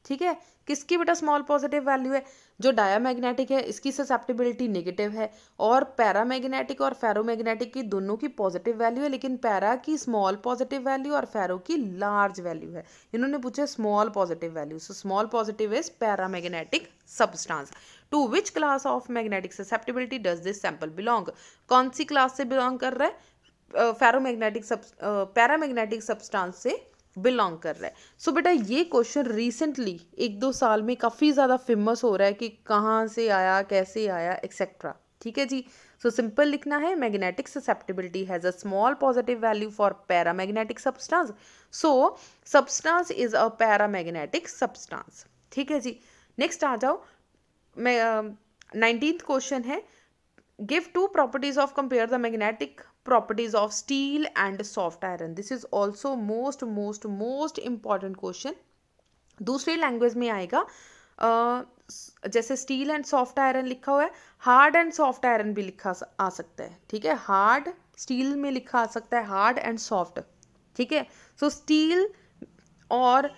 ठीक है किसकी बेटा स्मॉल पॉजिटिव वैल्यू है जो डायामैग्नेटिक है इसकी ससेप्टिबिलिटी नेगेटिव है और पैरामैग्नेटिक और फेरोमैग्नेटिक की दोनों की पॉजिटिव वैल्यू है लेकिन पैरा की स्मॉल पॉजिटिव वैल्यू और फेरो की लार्ज वैल्यू है इन्होंने पूछा small positive value so small positive is paramagnetic substance to which class of magnetic susceptibility does this sample belong कौन सी क्लास से बिलोंग कर रहा है फेरोमैग्नेटिक पैरामैग्नेटिक सब्सटांस से बिलोंग कर रहा है सो so, बेटा ये क्वेश्चन रिसेंटली एक दो साल में काफ़ी ज़्यादा फेमस हो रहा है कि कहाँ से आया कैसे आया एक्सेट्रा ठीक है जी सो so, सिंपल लिखना है magnetic susceptibility has a small positive value for para magnetic substance so substance is a para magnetic substance ठीक है जी नेक्स्ट आ जाओ मैं नाइनटीन क्वेश्चन है give two properties of compare the magnetic properties of steel and soft iron this is also most most most important question दूसरी language में आएगा Uh, जैसे स्टील एंड सॉफ्ट आयरन लिखा हुआ है हार्ड एंड सॉफ्ट आयरन भी लिखा आ सकता है ठीक है हार्ड स्टील में लिखा आ सकता है हार्ड एंड सॉफ्ट ठीक है सो स्टील और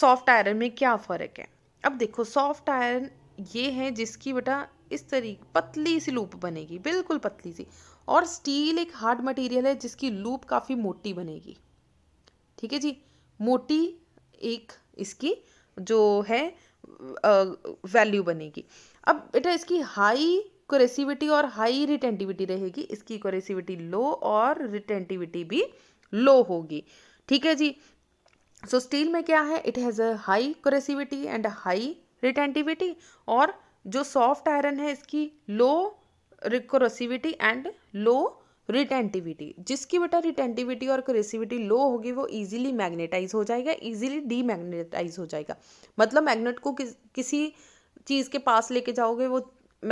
सॉफ्ट आयरन में क्या फ़र्क है अब देखो सॉफ्ट आयरन ये है जिसकी बेटा इस तरीके पतली सी लूप बनेगी बिल्कुल पतली सी और स्टील एक हार्ड मटेरियल है जिसकी लूप काफ़ी मोटी बनेगी ठीक है जी मोटी एक इसकी जो है वैल्यू बनेगी अब बेटा इसकी हाई क्रेसिविटी और हाई रिटेंटिविटी रहेगी इसकी क्रेसिविटी लो और रिटेंटिविटी भी लो होगी ठीक है जी सो so, स्टील में क्या है it has a high coercivity and high retentivity और जो सॉफ्ट आयरन है इसकी लो रिकोरसिविटी एंड लो रिटेंटिविटी जिसकी बेटा रिटेंटिविटी और क्रेसिविटी लो होगी वो इजीली मैग्नेटाइज हो जाएगा इजीली डीमैग्नेटाइज हो जाएगा मतलब मैग्नेट को कि, किसी चीज़ के पास लेके जाओगे वो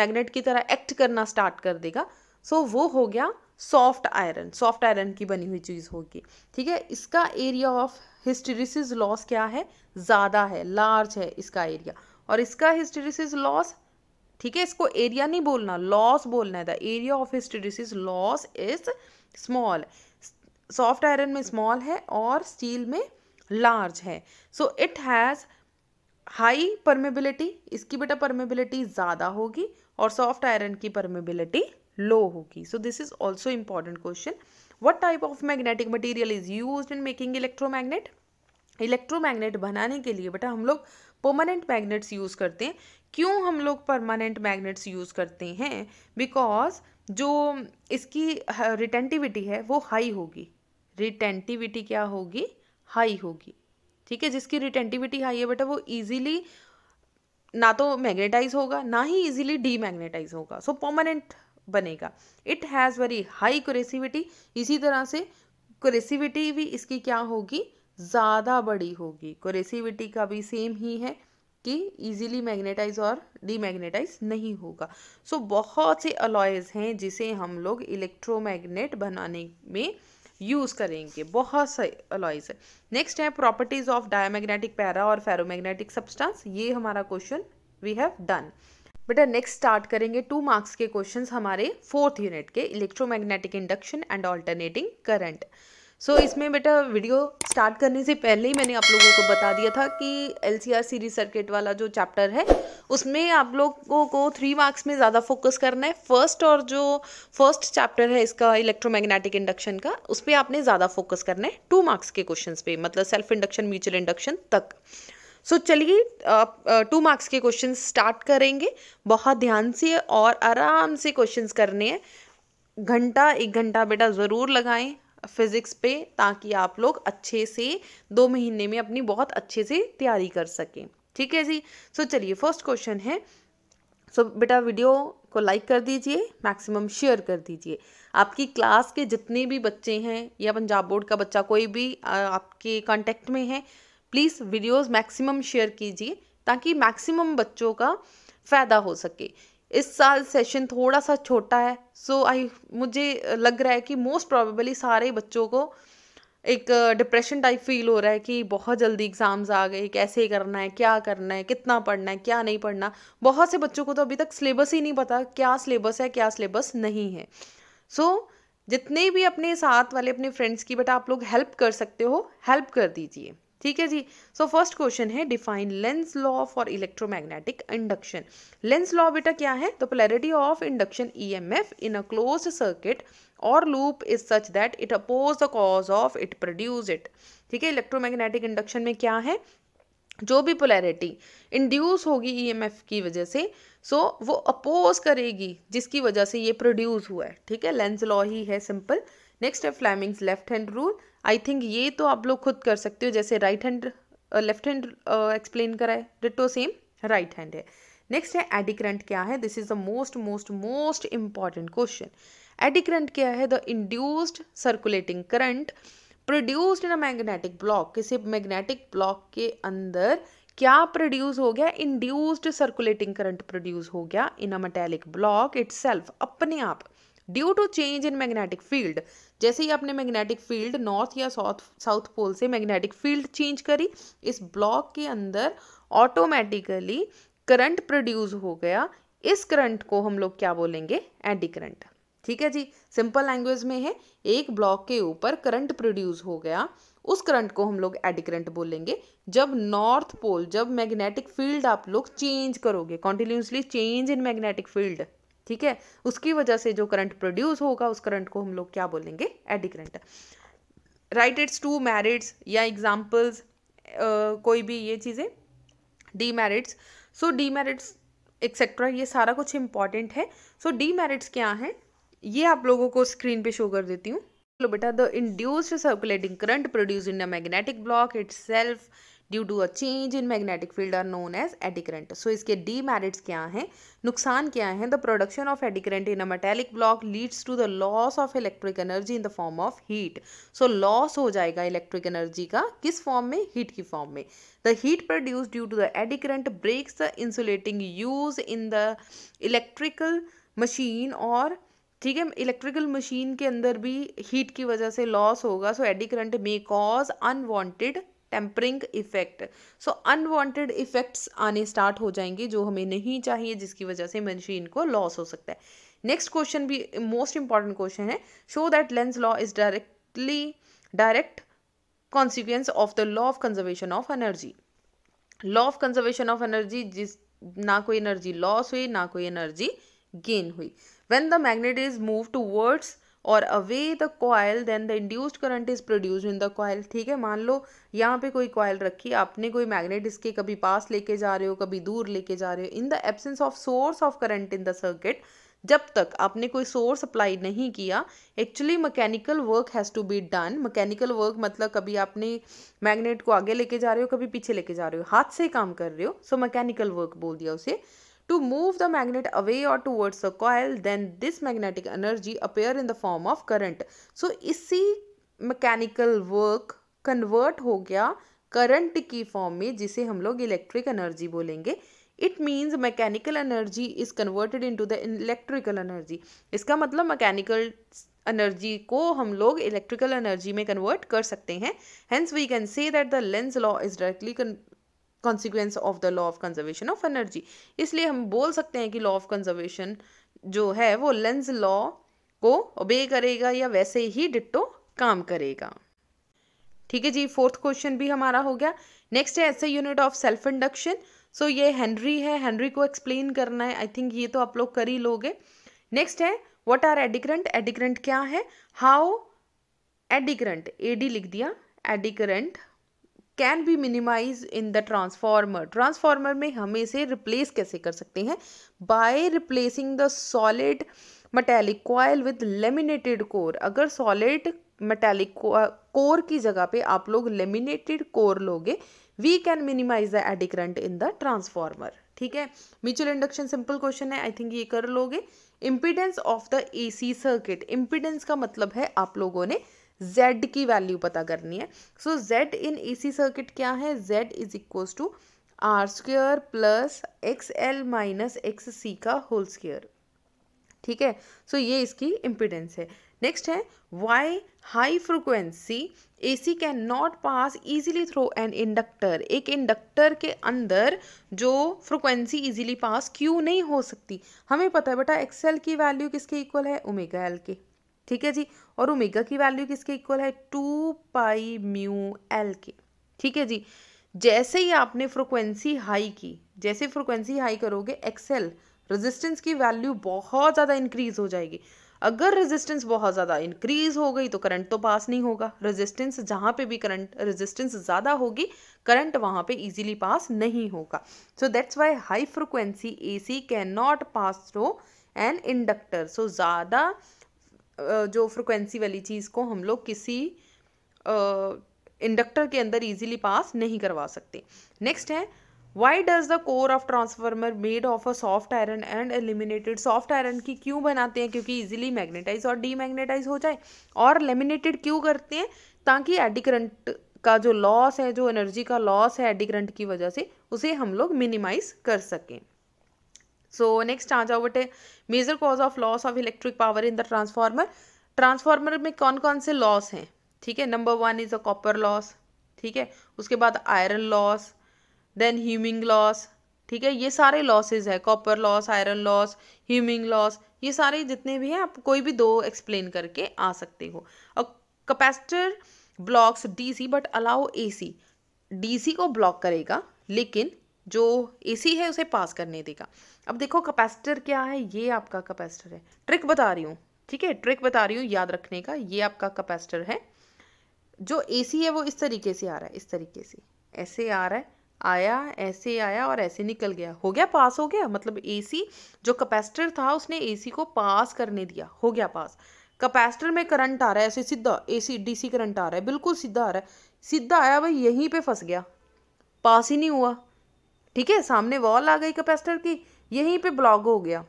मैग्नेट की तरह एक्ट करना स्टार्ट कर देगा सो so, वो हो गया सॉफ्ट आयरन सॉफ्ट आयरन की बनी हुई चीज़ होगी ठीक है इसका एरिया ऑफ हिस्टरिस लॉस क्या है ज़्यादा है लार्ज है इसका एरिया और इसका हिस्टेरिसिस लॉस ठीक है इसको एरिया नहीं बोलना लॉस बोलना है area of hysteresis loss is small soft iron में स्मॉल है और स्टील में लार्ज है so it has high permeability इसकी बेटा परमेबिलिटी ज़्यादा होगी और सॉफ्ट आयरन की परमेबिलिटी लो होगी so this is also important question what type of magnetic material is use in making electromagnet electromagnet बनाने के लिए बेटा हम लोग परमानेंट मैग्नेट्स यूज़ करते हैं क्यों हम लोग परमानेंट मैग्नेट्स यूज़ करते हैं बिकॉज जो इसकी रिटेंटिविटी है वो हाई होगी रिटेंटिविटी क्या होगी हाई होगी ठीक है जिसकी रिटेंटिविटी हाई है बेटा वो ईजिली ना तो मैग्नेटाइज होगा ना ही इजीली डीमैग्नेटाइज होगा सो परमानेंट बनेगा it has very high coercivity इसी तरह से क्रेसिविटी भी इसकी क्या होगी ज़्यादा बड़ी होगी कोरेसिविटी का भी सेम ही है कि इजीली मैग्नेटाइज और डीमैग्नेटाइज नहीं होगा सो so, बहुत से अलॉयज हैं जिसे हम लोग इलेक्ट्रोमैग्नेट बनाने में यूज़ करेंगे बहुत से अलॉयज है नेक्स्ट है प्रॉपर्टीज़ ऑफ डायमैग्नेटिक पैरा और फेरोमैग्नेटिक सब्सटेंस ये हमारा क्वेश्चन वी हैव डन बेटा नेक्स्ट स्टार्ट करेंगे टू मार्क्स के क्वेश्चंस हमारे फोर्थ यूनिट के electromagnetic induction and alternating current so so, इसमें बेटा वीडियो स्टार्ट करने से पहले ही मैंने आप लोगों को बता दिया था कि एल सीरीज सर्किट वाला जो चैप्टर है उसमें आप लोगों को थ्री मार्क्स में ज़्यादा फोकस करना है फर्स्ट और जो फर्स्ट चैप्टर है इसका इलेक्ट्रोमैग्नेटिक इंडक्शन का उस पर आपने ज़्यादा फोकस करना है टू मार्क्स के क्वेश्चन पे मतलब सेल्फ इंडक्शन म्यूचुअल इंडक्शन तक सो so, चलिए टू मार्क्स के क्वेश्चन स्टार्ट करेंगे बहुत ध्यान से और आराम से क्वेश्चन करने हैं घंटा एक घंटा बेटा ज़रूर लगाएं फिज़िक्स पे ताकि आप लोग अच्छे से दो महीने में अपनी बहुत अच्छे से तैयारी कर सकें ठीक है जी सो so, चलिए फर्स्ट क्वेश्चन है सो so, बेटा वीडियो को लाइक कर दीजिए मैक्सिमम शेयर कर दीजिए आपकी क्लास के जितने भी बच्चे हैं या पंजाब बोर्ड का बच्चा कोई भी आपके कांटेक्ट में है प्लीज़ वीडियोस मैक्सिमम शेयर कीजिए ताकि मैक्सिमम बच्चों का फ़ायदा हो सके इस साल सेशन थोड़ा सा छोटा है सो आई मुझे लग रहा है कि मोस्ट प्रॉबेबली सारे बच्चों को एक डिप्रेशन टाइप फील हो रहा है कि बहुत जल्दी एग्ज़ाम्स आ गए कैसे करना है क्या करना है कितना पढ़ना है क्या नहीं पढ़ना बहुत से बच्चों को तो अभी तक सिलेबस ही नहीं पता क्या सिलेबस है क्या सिलेबस नहीं है सो so, जितने भी अपने साथ वाले अपने फ्रेंड्स की बट आप लोग हेल्प कर सकते हो हेल्प कर दीजिए ठीक है जी सो फर्स्ट क्वेश्चन है define Lenz law for electromagnetic induction Lenz law बेटा क्या है the polarity of induction EMF in a close circuit और loop is such that it oppose the cause of it produce it ठीक है electromagnetic induction में क्या है जो भी पोलैरिटी इंड्यूस होगी ईएमएफ e की वजह से सो so, वो अपोज करेगी जिसकी वजह से ये प्रोड्यूस हुआ है ठीक है लेंस लॉ ही है सिंपल नेक्स्ट है Fleming's left hand rule I think ये तो आप लोग खुद कर सकते हो जैसे right hand left hand explain कराए है डिटो सेम राइट हैंड है नेक्स्ट है एडिक्रंट क्या है this is the most most most important question eddy current क्या है the induced circulating current produced in a magnetic block किसी मैग्नेटिक ब्लॉक के अंदर क्या प्रोड्यूस हो गया इंड्यूस्ड सर्कुलेटिंग करंट प्रोड्यूस हो गया in a metallic block it अपने आप due to change in magnetic field जैसे ही आपने मैग्नेटिक फील्ड नॉर्थ या साउथ साउथ पोल से मैग्नेटिक फील्ड चेंज करी इस ब्लॉक के अंदर ऑटोमेटिकली करंट प्रोड्यूस हो गया इस करंट को हम लोग क्या बोलेंगे एडी करंट ठीक है जी सिंपल लैंग्वेज में है एक ब्लॉक के ऊपर करंट प्रोड्यूस हो गया उस करंट को हम लोग एडी करंट बोलेंगे जब नॉर्थ पोल जब मैग्नेटिक फील्ड आप लोग चेंज करोगे continuously change in magnetic field ठीक है उसकी वजह से जो करंट प्रोड्यूस होगा उस करंट को हम लोग क्या बोलेंगे eddy current right its two merits या एग्जाम्पल्स कोई भी ये चीज़ें demerits so demerits etcetera ये सारा कुछ इंपॉर्टेंट है सो डी मैरिट्स क्या हैं ये आप लोगों को स्क्रीन पे शो कर देती हूँ बेटा the induced circulating current produce in a magnetic block itself due to a change in magnetic field are known as eddy current so इसके डी मैरिट्स क्या हैं नुकसान क्या है the production of eddy current in a metallic block leads to the loss of electric energy in the form of heat so loss हो जाएगा electric energy का किस फॉर्म में हीट की फॉर्म में the heat produce due to the eddy current breaks the insulating use in the electrical machine और ठीक है इलेक्ट्रिकल मशीन के अंदर भी हीट की वजह से लॉस होगा so eddy current may cause unwanted tempering effect so unwanted effects आने स्टार्ट हो जाएंगे जो हमें नहीं चाहिए जिसकी वजह से मशीन को लॉस हो सकता है नेक्स्ट क्वेश्चन भी मोस्ट इंपॉर्टेंट क्वेश्चन है show that Lenz law is directly direct consequence of the law of conservation of energy law of conservation of energy जिस ना कोई एनर्जी लॉस हुई ना कोई एनर्जी गेन हुई when the magnet is move towards और away the coil then the induced current is produce in the coil ठीक है मान लो यहाँ पे कोई कॉयल रखी आपने कोई मैग्नेट इसके कभी पास लेके जा रहे हो कभी दूर लेके जा रहे हो in the absence of source of current in the circuit जब तक आपने कोई सोर्स अप्लाई नहीं किया actually mechanical work has to be done mechanical work मतलब कभी आपने मैग्नेट को आगे लेके जा रहे हो कभी पीछे लेके जा रहे हो हाथ से काम कर रहे हो सो मैकेनिकल वर्क बोल दिया उसे to move the magnet away or towards the coil then this magnetic energy appear in the form of current so इसी mechanical work convert हो गया current की form में जिसे हम लोग electric energy बोलेंगे it means mechanical energy is converted into the electrical energy इसका मतलब मैकेनिकल एनर्जी को हम लोग इलेक्ट्रिकल एनर्जी में कन्वर्ट कर सकते हैं hence we can say that the Lenz law is directly consequence of the law of conservation of energy इसलिए हम बोल सकते हैं कि लॉ ऑफ कंजर्वेशन जो है वो लेंस लॉ को ओबे करेगा या वैसे ही डिट्टो काम करेगा ठीक है जी फोर्थ क्वेश्चन भी हमारा हो गया नेक्स्ट है ऐसे unit of self induction so ये हेनरी है हेनरी को एक्सप्लेन करना है आई थिंक ये तो आप लोग कर ही लोगे नेक्स्ट है व्हाट आर एडिक्रंट एडिक्रंट क्या है हाउ ए एडी लिख दिया eddy current can be minimize in the transformer transformer में हम इसे रिप्लेस कैसे कर सकते हैं by replacing the solid metallic coil with laminated core अगर सॉलिड मेटेलिक कोर की जगह पे आप लोग लेमिनेटेड कोर लोगे we can minimize the eddy current in the transformer ठीक है म्यूचुअल इंडक्शन सिंपल क्वेश्चन है आई थिंक ये कर लोगे impedance of the AC circuit impedance का मतलब है आप लोगों ने z की वैल्यू पता करनी है सो z इन सी सर्किट क्या है z is equal to R square plus X L minus X C का होल स्क्र ठीक है सो so, ये इसकी इम्पिडेंस है नेक्स्ट है why high frequency A C can not pass easily through an inductor एक इंडक्टर के अंदर जो फ्रिक्वेंसी ईजिली पास क्यों नहीं हो सकती हमें पता है बेटा एक्सएल की वैल्यू किसके इक्वल है ओमेगा एल के ठीक है जी और ओमेगा की वैल्यू किसके इक्वल है टू पाई म्यू एल के ठीक है जी जैसे ही आपने फ्रिक्वेंसी हाई की जैसे फ्रिक्वेंसी हाई करोगे एक्सेल रेजिस्टेंस की वैल्यू बहुत ज़्यादा इंक्रीज हो जाएगी अगर रेजिस्टेंस बहुत ज़्यादा इंक्रीज हो गई तो करंट तो पास नहीं होगा रेजिस्टेंस जहाँ पे भी करंट रेजिस्टेंस ज़्यादा होगी करंट वहाँ पे इजीली पास नहीं होगा so that's why high frequency AC can not pass through an inductor so ज़्यादा जो फ्रिक्वेंसी वाली चीज़ को हम लोग किसी इंडक्टर के अंदर इजीली पास नहीं करवा सकते नेक्स्ट है why does the core of transformer made of a soft iron and eliminated soft iron की क्यों बनाते हैं क्योंकि ईजिली मैग्नेटाइज और डीमैग्नेटाइज हो जाए और लेमिनेटेड क्यों करते हैं ताकि एडी करंट का जो लॉस है जो एनर्जी का लॉस है एडी करंट की वजह से उसे हम लोग मिनिमाइज कर सकें सो नेक्स्ट आ जाओ बटे major cause of loss of electric power in the transformer transformer में कौन कौन से लॉस हैं ठीक है number one is a copper loss ठीक है उसके बाद iron loss then humming loss ठीक है ये सारे लॉसेज है copper loss iron loss humming loss ये सारे जितने भी हैं आप कोई भी दो एक्सप्लेन करके आ सकते हो और capacitor blocks DC but allow AC DC को ब्लॉक करेगा लेकिन जो ए है उसे पास करने देगा अब देखो कैपेसिटर क्या है ये आपका कैपेसिटर है ट्रिक बता रही हूँ ठीक है ट्रिक बता रही हूँ याद रखने का ये आपका कैपेसिटर है जो ए है वो इस तरीके से आ रहा है इस तरीके से ऐसे आ रहा है आया ऐसे आया और ऐसे निकल गया हो गया पास हो गया मतलब एसी जो कैपेसिटर था उसने एसी को पास करने दिया हो गया पास कैपेसिटर में करंट आ रहा है ऐसे सीधा एसी डीसी करंट आ रहा है बिल्कुल सीधा आ रहा है सीधा आया भाई यहीं पे फंस गया पास ही नहीं हुआ ठीक है सामने वॉल आ गई कैपेसिटर की यहीं पे ब्लॉक हो गया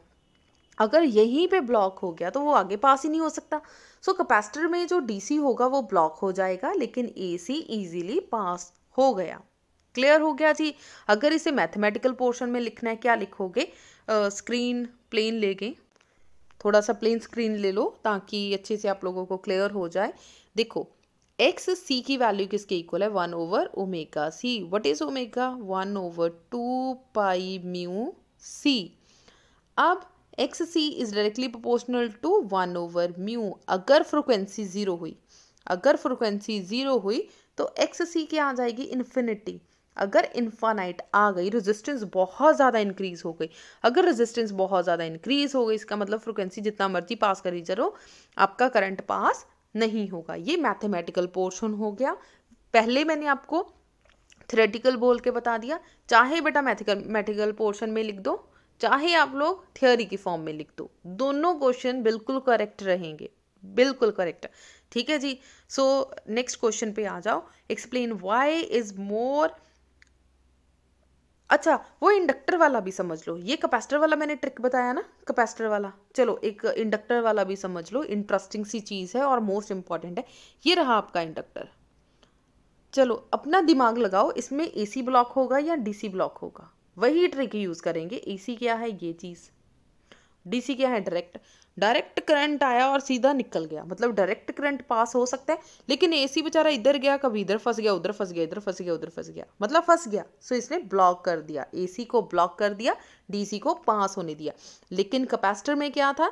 अगर यहीं पे ब्लॉक हो गया तो वो आगे पास ही नहीं हो सकता सो so, कैपेसिटर में जो डीसी होगा वो ब्लॉक हो जाएगा लेकिन एसी इजीली पास हो गया क्लियर हो गया जी अगर इसे मैथमेटिकल पोर्शन में लिखना है क्या लिखोगे स्क्रीन प्लेन ले गए थोड़ा सा प्लेन स्क्रीन ले लो ताकि अच्छे से आप लोगों को क्लियर हो जाए देखो एक्स सी की वैल्यू किसके इक्वल है one over omega C what is omega one over two pi mu C अब X C is directly proportional to one over mu अगर फ्रिक्वेंसी ज़ीरो हुई अगर फ्रिक्वेंसी ज़ीरो हुई तो एक्स सी क्या आ जाएगी इन्फिनिटी अगर इन्फानाइट आ गई रेजिस्टेंस बहुत ज़्यादा इंक्रीज़ हो गई अगर रेजिस्टेंस बहुत ज़्यादा इंक्रीज़ हो गई इसका मतलब फ्रिक्वेंसी जितना मर्जी पास करी चलो आपका करंट पास नहीं होगा ये मैथमेटिकल पोर्शन हो गया पहले मैंने आपको थ्रेटिकल बोल के बता दिया चाहे बेटा मैथमेटिकल पोर्शन में लिख दो चाहे आप लोग थियोरी की फॉर्म में लिख दो दोनों क्वेश्चन बिल्कुल करेक्ट रहेंगे बिल्कुल करेक्ट ठीक है जी सो नेक्स्ट क्वेश्चन पे आ जाओ एक्सप्लेन वाई इज मोर अच्छा वो इंडक्टर वाला भी समझ लो ये कैपेसिटर वाला मैंने ट्रिक बताया ना कैपेसिटर वाला चलो एक इंडक्टर वाला भी समझ लो इंटरेस्टिंग सी चीज़ है और मोस्ट इंपॉर्टेंट है ये रहा आपका इंडक्टर चलो अपना दिमाग लगाओ इसमें एसी ब्लॉक होगा या डीसी ब्लॉक होगा वही ट्रिक यूज़ करेंगे एसी क्या है ये चीज़ डीसी क्या है डायरेक्ट डायरेक्ट करंट आया और सीधा निकल गया मतलब डायरेक्ट करंट पास हो सकता है लेकिन एसी बेचारा इधर गया कभी इधर फंस गया उधर फंस गया इधर फंस गया उधर फंस गया मतलब फंस गया सो इसने ब्लॉक कर दिया एसी को ब्लॉक कर दिया डीसी को पास होने दिया लेकिन कैपेसिटर में क्या था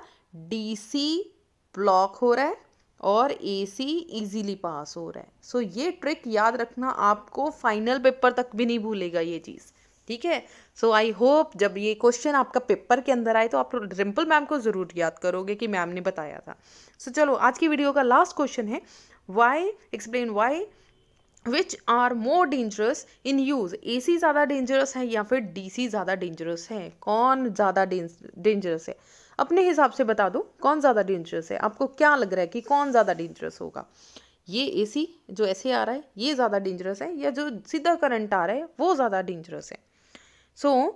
डीसी ब्लॉक हो रहा है और सी इजीली पास हो रहा है सो ये ट्रिक याद रखना आपको फाइनल पेपर तक भी नहीं भूलेगा ये चीज़ ठीक है सो आई होप जब ये क्वेश्चन आपका पेपर के अंदर आए तो आप रिम्पल मैम को ज़रूर याद करोगे कि मैम ने बताया था सो so, चलो आज की वीडियो का लास्ट क्वेश्चन है why explain why which are more dangerous in use A C ज़्यादा डेंजरस है या फिर डी सी ज़्यादा डेंजरस है कौन ज़्यादा डेंजरस है अपने हिसाब से बता दो कौन ज़्यादा डेंजरस है आपको क्या लग रहा है कि कौन ज़्यादा डेंजरस होगा ये ए सी जो ऐसे आ रहा है ये ज़्यादा डेंजरस है या जो सीधा करंट आ रहा है वो ज़्यादा डेंजरस है सो so,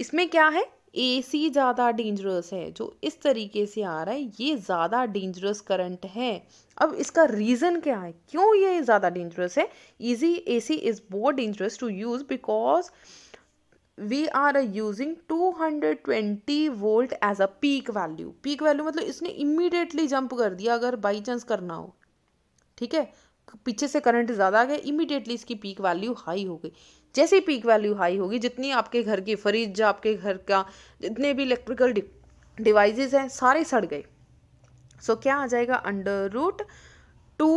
इसमें क्या है ए सी ज़्यादा डेंजरस है जो इस तरीके से आ रहा है ये ज़्यादा डेंजरस करंट है अब इसका रीज़न क्या है क्यों ये ज़्यादा डेंजरस है ईजी ए सी इज़ बहुत dangerous to use because we are using 220 volt as a peak value peak value मतलब इसने इमीडिएटली जंप कर दिया अगर बाई चांस करना हो ठीक है पीछे से करंट ज़्यादा आ गया इमीडिएटली इसकी पीक वैल्यू हाई हो गई जैसे पीक वैल्यू हाई होगी जितनी आपके घर की फ्रिज आपके घर का जितने भी इलेक्ट्रिकल डिवाइसेस हैं सारे सड़ गए सो क्या आ जाएगा under root two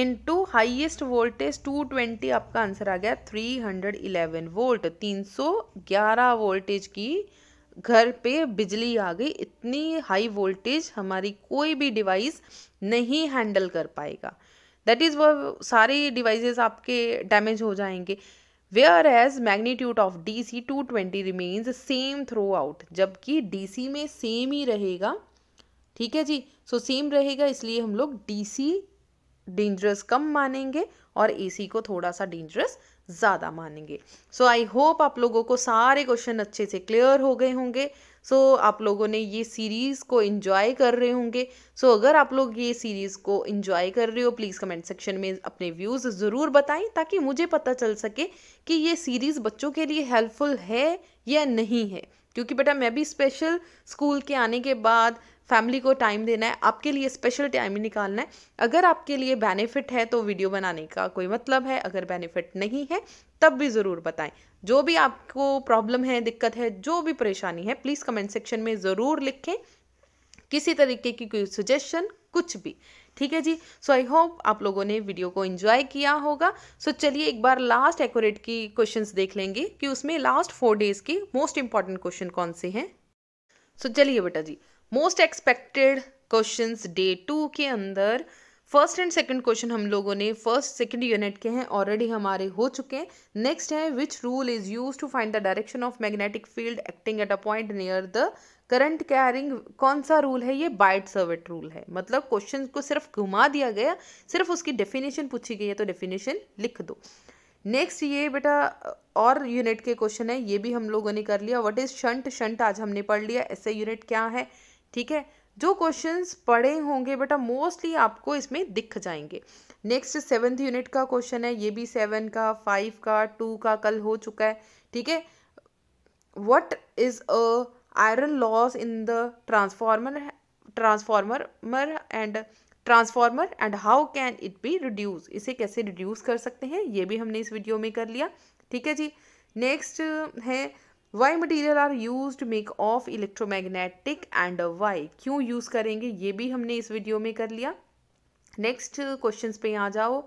into highest voltage two twenty आपका आंसर आ गया थ्री हंड्रेड इलेवन वोल्ट तीन सौ ग्यारह वोल्टेज की घर पे बिजली आ गई इतनी हाई वोल्टेज हमारी कोई भी डिवाइस नहीं हैंडल कर पाएगा दैट इज़ वो सारे डिवाइसेस आपके डैमेज हो जाएंगे whereas magnitude of DC 220 remains same throughout जबकि DC में सेम ही रहेगा ठीक है जी सो so सेम रहेगा इसलिए हम लोग DC डेंजरस कम मानेंगे और सी को थोड़ा सा डेंजरस ज़्यादा मानेंगे सो आई होप आप लोगों को सारे क्वेश्चन अच्छे से क्लियर हो गए होंगे सो so, आप लोगों ने ये सीरीज़ को इन्जॉय कर रहे होंगे सो so, अगर आप लोग ये सीरीज़ को इन्जॉय कर रहे हो प्लीज़ कमेंट सेक्शन में अपने व्यूज़ ज़रूर बताएं ताकि मुझे पता चल सके कि ये सीरीज़ बच्चों के लिए हेल्पफुल है या नहीं है क्योंकि बेटा मैं भी स्पेशल स्कूल के आने के बाद फैमिली को टाइम देना है आपके लिए स्पेशल टाइम निकालना है अगर आपके लिए बेनिफिट है तो वीडियो बनाने का कोई मतलब है अगर बेनिफिट नहीं है तब भी ज़रूर बताएं जो भी आपको प्रॉब्लम है दिक्कत है जो भी परेशानी है प्लीज़ कमेंट सेक्शन में ज़रूर लिखें किसी तरीके की कोई सजेशन कुछ भी ठीक है जी सो आई होप आप लोगों ने वीडियो को एंजॉय किया होगा सो so, चलिए एक बार लास्ट एक्यूरेट की क्वेश्चंस देख लेंगे कि उसमें लास्ट फोर डेज के मोस्ट इंपॉर्टेंट क्वेश्चन कौन से हैं सो so, चलिए बेटा जी most expected questions day two के अंदर फर्स्ट एंड सेकंड क्वेश्चन हम लोगों ने फर्स्ट सेकंड यूनिट के हैं ऑलरेडी हमारे हो चुके हैं नेक्स्ट है which rule is use to find the direction of magnetic field acting at a point near the current carrying कौन सा रूल है ये बाइट सर्वेट रूल है मतलब क्वेश्चन को सिर्फ घुमा दिया गया सिर्फ उसकी डेफिनेशन पूछी गई है तो डेफिनेशन लिख दो नेक्स्ट ये बेटा और यूनिट के क्वेश्चन है ये भी हम लोगों ने कर लिया व्हाट इज शंट शंट आज हमने पढ़ लिया ऐसे यूनिट क्या है ठीक है जो क्वेश्चंस पढ़े होंगे बेटा मोस्टली आपको इसमें दिख जाएंगे नेक्स्ट सेवन्थ यूनिट का क्वेश्चन है ये भी सेवन का फाइव का टू का कल हो चुका है ठीक है what is a iron loss in the transformer transformer and transformer and how can it be reduce इसे कैसे रिड्यूस कर सकते हैं ये भी हमने इस वीडियो में कर लिया ठीक है जी नेक्स्ट है why material are use to make of electromagnetic and why क्यों यूज़ करेंगे ये भी हमने इस वीडियो में कर लिया नेक्स्ट क्वेश्चन पे यहाँ जाओ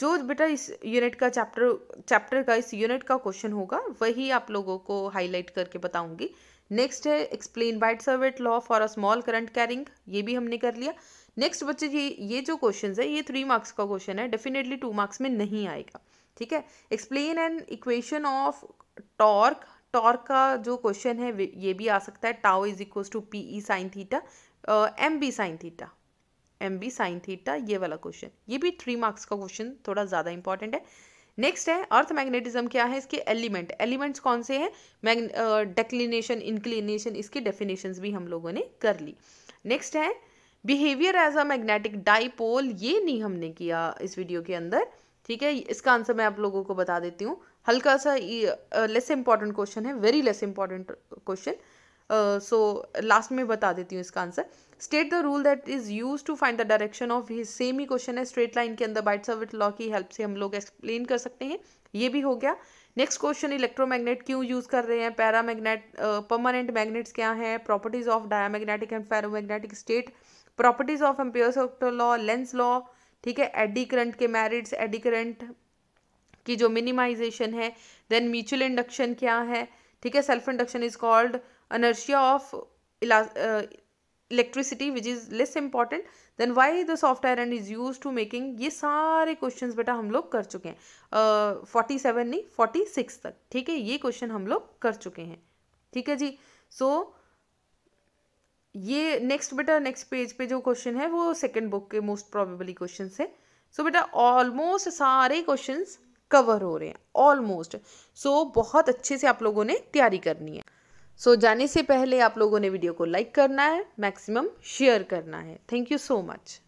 जो बेटा इस यूनिट का चैप्टर चैप्टर का इस यूनिट का क्वेश्चन होगा वही आप लोगों को हाईलाइट करके बताऊंगी नेक्स्ट है explain Biot Savart law for a small current carrying ये भी हमने कर लिया नेक्स्ट बच्चे ये ये जो क्वेश्चन है ये थ्री मार्क्स का क्वेश्चन है डेफिनेटली टू मार्क्स में नहीं आएगा ठीक है explain an equation of torque torque का जो क्वेश्चन है ये भी आ सकता है tau is equal to P E sine theta M B sine theta M B sine theta ये वाला क्वेश्चन ये भी थ्री मार्क्स का क्वेश्चन थोड़ा ज़्यादा इंपॉर्टेंट है नेक्स्ट है अर्थ मैग्नेटिज्म क्या है इसके एलिमेंट एलिमेंट्स कौन से हैं मैग डेक्लिनेशन इंक्लिनेशन इसके डेफिनेशन भी हम लोगों ने कर ली नेक्स्ट है behaviour as a magnetic dipole ये नहीं हमने किया इस वीडियो के अंदर ठीक है इसका आंसर मैं आप लोगों को बता देती हूँ हल्का सा लेस इंपॉर्टेंट क्वेश्चन है very less important question so last में बता देती हूँ इसका answer state the rule that is use to find the direction of ही सेम ही क्वेश्चन है स्ट्रेट लाइन के अंदर बाइट सर्विट लॉ की हेल्प से हम लोग एक्सप्लेन कर सकते हैं ये भी हो गया नेक्स्ट क्वेश्चन इलेक्ट्रोमैग्नेट क्यों यूज कर रहे हैं पैरा मैग्नेट परमानेंट मैग्नेट्स क्या है properties of magnetic and ferromagnetic state properties of Ampere law Lenz law ठीक है एडी करंट के मैरिट्स एडी करंट की जो मिनिमाइजेशन है देन म्यूचुअल इंडक्शन क्या है ठीक है self induction is called inertia of electricity which is less important then why the soft iron is use to making ये सारे क्वेश्चन बेटा हम लोग कर चुके हैं फोर्टी uh, सेवन नहीं फोर्टी सिक्स तक ठीक है ये क्वेश्चन हम लोग कर चुके हैं ठीक है जी सो so, ये नेक्स्ट बेटा नेक्स्ट पेज पे जो क्वेश्चन है वो सेकेंड बुक के मोस्ट प्रोबेबली क्वेश्चन है सो so, बेटा ऑलमोस्ट सारे क्वेश्चन कवर हो रहे हैं ऑलमोस्ट सो so, बहुत अच्छे से आप लोगों ने तैयारी करनी है सो so, जाने से पहले आप लोगों ने वीडियो को लाइक करना है मैक्सिमम शेयर करना है थैंक यू सो मच